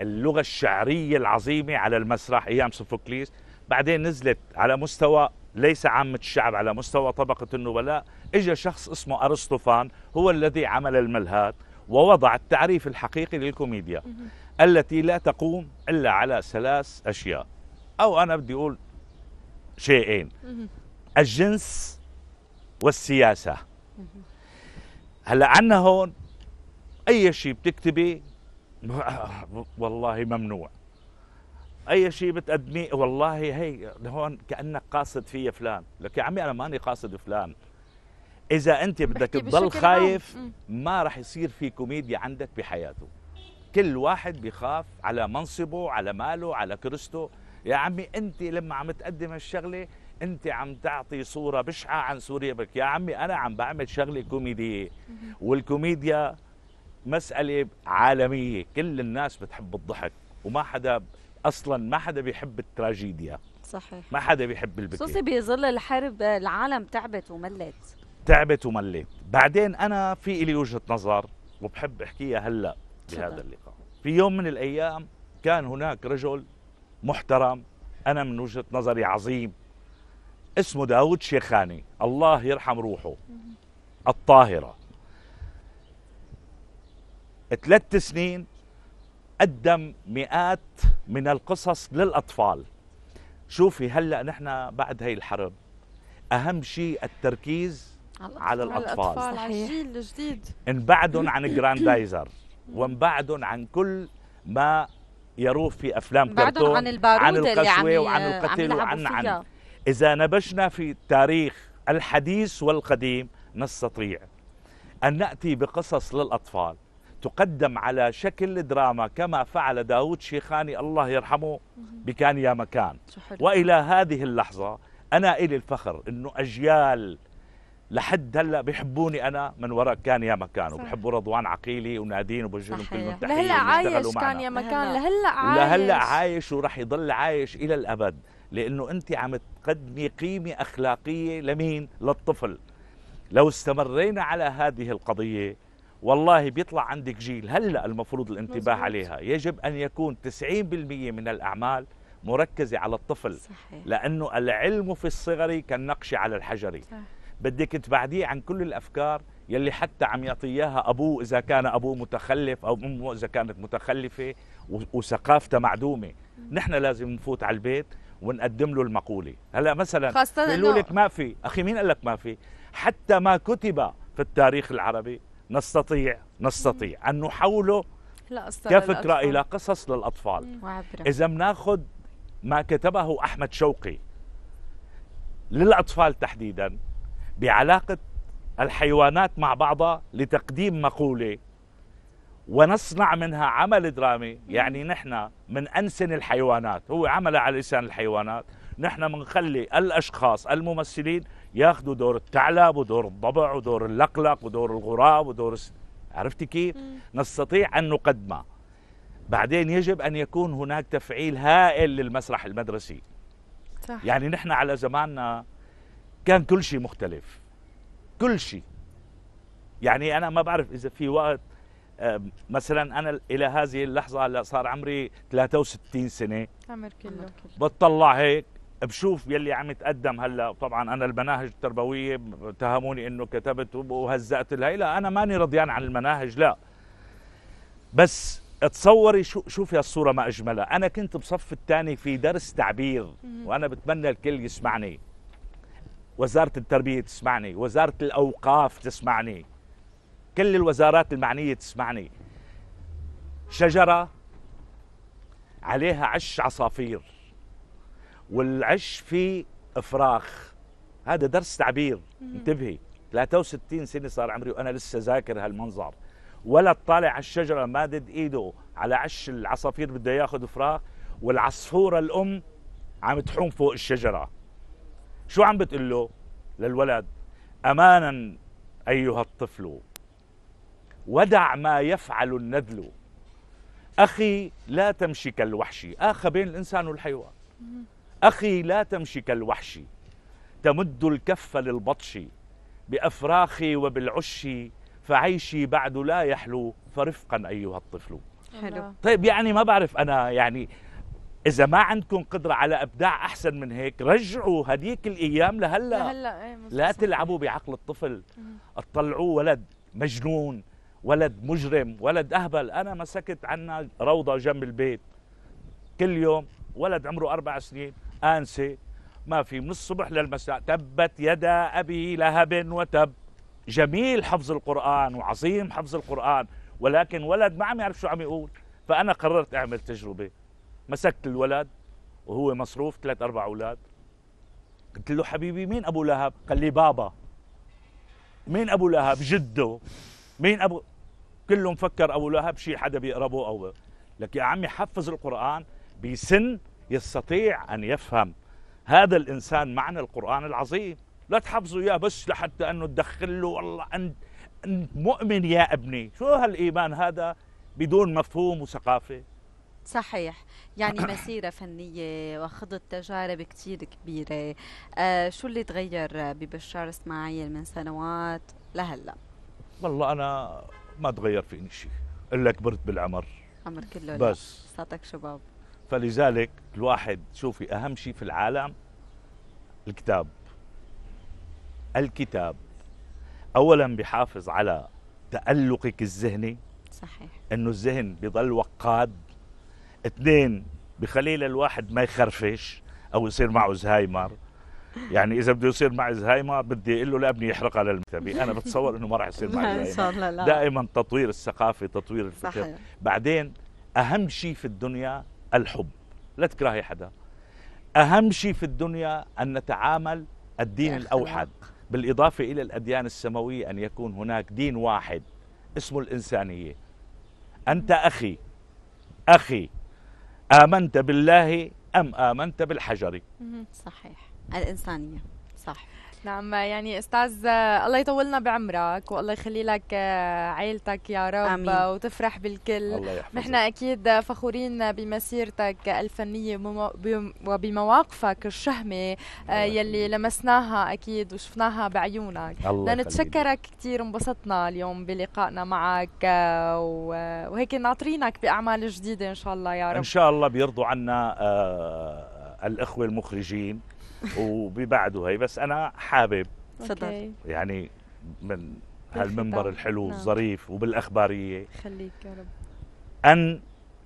اللغة الشعرية العظيمة على المسرح أيام سوفوكليس بعدين نزلت على مستوى ليس عامة الشعب على مستوى طبقة النبلاء إجا شخص اسمه أرسطوفان هو الذي عمل الملهات ووضع التعريف الحقيقي للكوميديا التي لا تقوم إلا على ثلاث أشياء أو أنا بدي أقول شيئين الجنس والسياسة هلا عنا هون اي شيء بتكتبي والله ممنوع اي شيء بتقدميه والله هي هون كانك قاصد في فلان لك يا عمي انا ماني قاصد فلان اذا انت بدك تضل خايف ما راح يصير في كوميديا عندك بحياته كل واحد بيخاف على منصبه على ماله على كرسته يا عمي انت لما عم تقدم الشغله انت عم تعطي صوره بشعه عن سوريا بك يا عمي انا عم بعمل شغله كوميديه والكوميديا مسألة عالمية كل الناس بتحب الضحك وما حدا اصلا ما حدا بيحب التراجيديا صحيح ما حدا بيحب البكاء خصوصي بظل الحرب العالم تعبت وملت تعبت وملت بعدين انا في إلي وجهه نظر وبحب احكيها هلا بهذا اللقاء في يوم من الايام كان هناك رجل محترم انا من وجهه نظري عظيم اسمه داود شيخاني الله يرحم روحه الطاهره ثلاث سنين قدم مئات من القصص للأطفال شوفي هلأ نحن بعد هاي الحرب أهم شيء التركيز على الأطفال على الأطفال على الجيل الجديد انبعدهم عن جراندايزر وانبعدهم عن كل ما يروف في أفلام كرتون عن البارودة عن القسوة يعني وعن القتل وعن عن إذا نبشنا في التاريخ الحديث والقديم نستطيع أن نأتي بقصص للأطفال تقدم على شكل دراما كما فعل داود شيخاني الله يرحمه بكان يا مكان وإلى هذه اللحظة أنا إلي الفخر أنه أجيال لحد هلا بيحبوني انا من وراء كان يا مكان وبحبوا رضوان عقيلي ونادين وبوجه لهم كلمه تحيه لهلا عايش كان يا مكان لهلا عايش لهلا عايش وراح يضل عايش الى الابد لانه انت عم تقدمي قيمه اخلاقيه لمين؟ للطفل لو استمرينا على هذه القضيه والله بيطلع عندك جيل هلا المفروض الانتباه مزبوط. عليها يجب ان يكون 90% من الاعمال مركزه على الطفل صحيح. لانه العلم في الصغر كالنقش على الحجر صح. بدك تبعديه عن كل الافكار يلي حتى عم يعطيها ابوه اذا كان ابوه متخلف او امه اذا كانت متخلفه وثقافته معدومه نحن لازم نفوت على البيت ونقدم له المقوله هلا مثلا خاصة بيقولوا لك ما في اخي مين قال لك ما في حتى ما كتب في التاريخ العربي نستطيع نستطيع أن نحوله كفكرة إلى قصص للأطفال وعبرة. إذا بناخذ ما كتبه أحمد شوقي للأطفال تحديدا بعلاقة الحيوانات مع بعضها لتقديم مقولة ونصنع منها عمل درامي يعني نحن من أنسن الحيوانات هو عمل على لسان الحيوانات نحن بنخلي الأشخاص الممثلين ياخذوا دور الثعلب ودور الضبع ودور اللقلق ودور الغراب ودور عرفتي كيف؟ نستطيع أن نقدمه بعدين يجب أن يكون هناك تفعيل هائل للمسرح المدرسي صح. يعني نحن على زماننا كان كل شيء مختلف كل شيء يعني أنا ما بعرف إذا في وقت مثلا أنا إلى هذه اللحظة هلا صار عمري 63 سنة عمر كله بتطلع هيك بشوف يلي عم يتقدم هلا طبعا انا المناهج التربويه اتهموني انه كتبت وهزأت الهي لا انا ماني رضيان عن المناهج لا بس تصوري شو شوفي الصوره ما اجملها انا كنت بصف الثاني في درس تعبير وانا بتمنى الكل يسمعني وزاره التربيه تسمعني وزاره الاوقاف تسمعني كل الوزارات المعنيه تسمعني شجره عليها عش عصافير والعش في افراخ هذا درس تعبير انتبهي 63 سنه صار عمري وانا لسه ذاكر هالمنظر ولا طالع على الشجره مادد ايده على عش العصافير بده ياخذ فراخ والعصفوره الام عم تحوم فوق الشجره شو عم بتقول له للولد امانا ايها الطفل ودع ما يفعل الندل اخي لا تمشي كالوحش اخ بين الانسان والحيوان أخي لا تمشي كالوحش تمد الكف للبطش بأفراخي وبالعش فعيشي بعد لا يحلو فرفقا أيها الطفل حلو طيب يعني ما بعرف أنا يعني إذا ما عندكم قدرة على إبداع أحسن من هيك رجعوا هديك الأيام لهلا لهلا ايه لا تلعبوا بعقل الطفل اطلعوه ولد مجنون ولد مجرم ولد أهبل أنا مسكت عنا روضة جنب البيت كل يوم ولد عمره أربع سنين انسه ما في من الصبح للمساء تبت يدا ابي لهب وتب جميل حفظ القران وعظيم حفظ القران ولكن ولد ما عم يعرف شو عم يقول فانا قررت اعمل تجربه مسكت الولد وهو مصروف ثلاث اربع اولاد قلت له حبيبي مين ابو لهب قال لي بابا مين ابو لهب جده مين ابو كله مفكر ابو لهب شي حدا بيقربه او لك يا عمي حفظ القران بسن يستطيع أن يفهم هذا الإنسان معنى القرآن العظيم لا تحفظه إياه بس لحتى أنه تدخل له والله أنت مؤمن يا ابني شو هالإيمان هذا بدون مفهوم وثقافة صحيح يعني مسيرة فنية وخضت تجارب كتير كبيرة آه شو اللي تغير ببشار اسماعيل من سنوات لهلا والله أنا ما تغير فيني شيء إلا كبرت بالعمر عمر كله بس صوتك شباب فلذلك الواحد شوفي أهم شيء في العالم الكتاب الكتاب أولا بحافظ على تألقك الذهني صحيح انه الذهن بضل وقاد اثنين بخليه للواحد ما يخرفش او يصير معه زهايمر يعني اذا بده يصير معي زهايمر بدي اقول له لابني يحرقها للمكتبي انا بتصور انه ما راح يصير معي زهايمر دائما تطوير الثقافه تطوير الفكر صحيح. بعدين اهم شيء في الدنيا الحب لا تكرهي حدا أهم شيء في الدنيا أن نتعامل الدين الأوحد بالإضافة إلى الأديان السماوية أن يكون هناك دين واحد اسمه الإنسانية أنت أخي أخي آمنت بالله أم آمنت بالحجر صحيح الإنسانية صح نعم يعني استاذ الله يطولنا بعمرك والله يخلي لك آه، عيلتك يا رب آمين. آه، وتفرح بالكل الله يحفظك. نحن اكيد فخورين بمسيرتك الفنيه وبمواقفك الشهمه آه، يلي لمسناها اكيد وشفناها بعيونك الله لنتشكرك كثير انبسطنا اليوم بلقائنا معك وهيك ناطرينك باعمال جديده ان شاء الله يا رب ان شاء الله بيرضوا عنا الاخوه المخرجين وببعده هي بس انا حابب تفضل يعني من هالمنبر الحلو نعم. وبالاخباريه خليك يا رب ان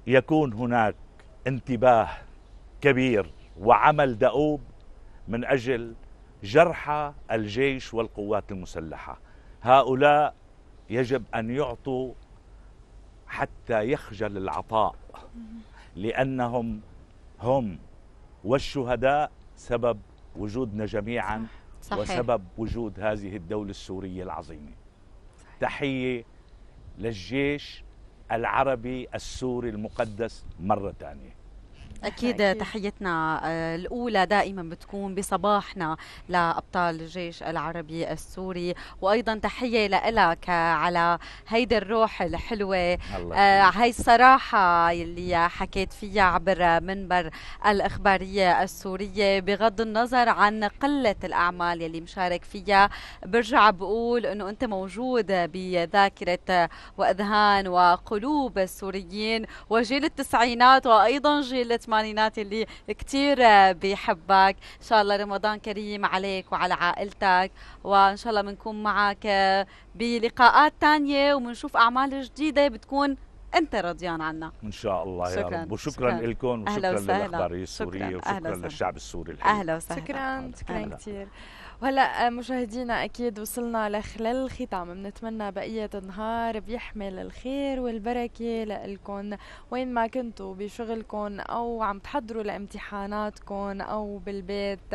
يكون هناك انتباه كبير وعمل دؤوب من اجل جرحى الجيش والقوات المسلحه هؤلاء يجب ان يعطوا حتى يخجل العطاء لانهم هم والشهداء سبب وجودنا جميعا صحيح. وسبب وجود هذه الدولة السورية العظيمة صحيح. تحية للجيش العربي السوري المقدس مرة ثانية أكيد, أكيد تحيتنا آه، الأولى دائما بتكون بصباحنا لأبطال الجيش العربي السوري وأيضا تحية لك على هيدي الروح الحلوة آه، هاي الصراحة اللي حكيت فيها عبر منبر الإخبارية السورية بغض النظر عن قلة الأعمال اللي مشارك فيها برجع بقول أنه أنت موجود بذاكرة وأذهان وقلوب السوريين وجيل التسعينات وأيضا جيل الثمانينات اللي كثير بيحبك ان شاء الله رمضان كريم عليك وعلى عائلتك وان شاء الله بنكون معك بلقاءات تانية وبنشوف اعمال جديده بتكون انت رضيان عنا ان شاء الله شكرا. يا رب وشكرا لكم وشكرا للاخباريه السوريه وشكرا أهلا للشعب السوري الحبيب اهلا وسهلا شكرا شكرا كثير وهلا آه، مشاهدينا اكيد وصلنا لخلال الختام بنتمنى بقيه النهار بيحمل الخير والبركه لإلكن وين ما كنتوا بشغلكم او عم تحضروا لامتحاناتكم او بالبيت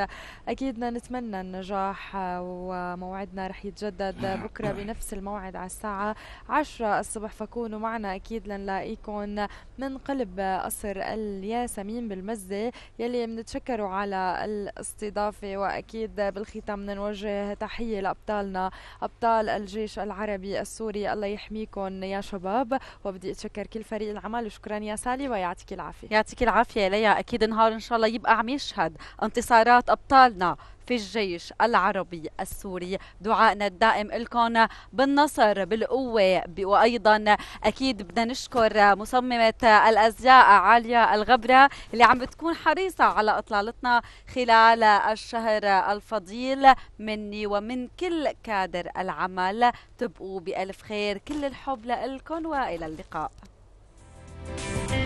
اكيد نتمنى النجاح آه، وموعدنا رح يتجدد بكره بنفس الموعد على الساعه 10 الصبح فكونوا معنا اكيد لنلاقيكم من قلب قصر الياسمين بالمزه يلي بنتشكروا على الاستضافه واكيد بالختام بدنا نعم، نوجه تحية لأبطالنا أبطال الجيش العربي السوري الله يحميكم يا شباب وبدي أتشكر كل فريق العمل وشكرا يا سالي ويعطيك العافية يعطيك العافية ليا أكيد نهار إن شاء الله يبقى عم يشهد انتصارات أبطالنا في الجيش العربي السوري دعائنا الدائم لكم بالنصر بالقوة وأيضا أكيد بدنا نشكر مصممة الأزياء عالية الغبرة اللي عم بتكون حريصة على إطلالتنا خلال الشهر الفضيل مني ومن كل كادر العمل تبقوا بألف خير كل الحب لكم وإلى اللقاء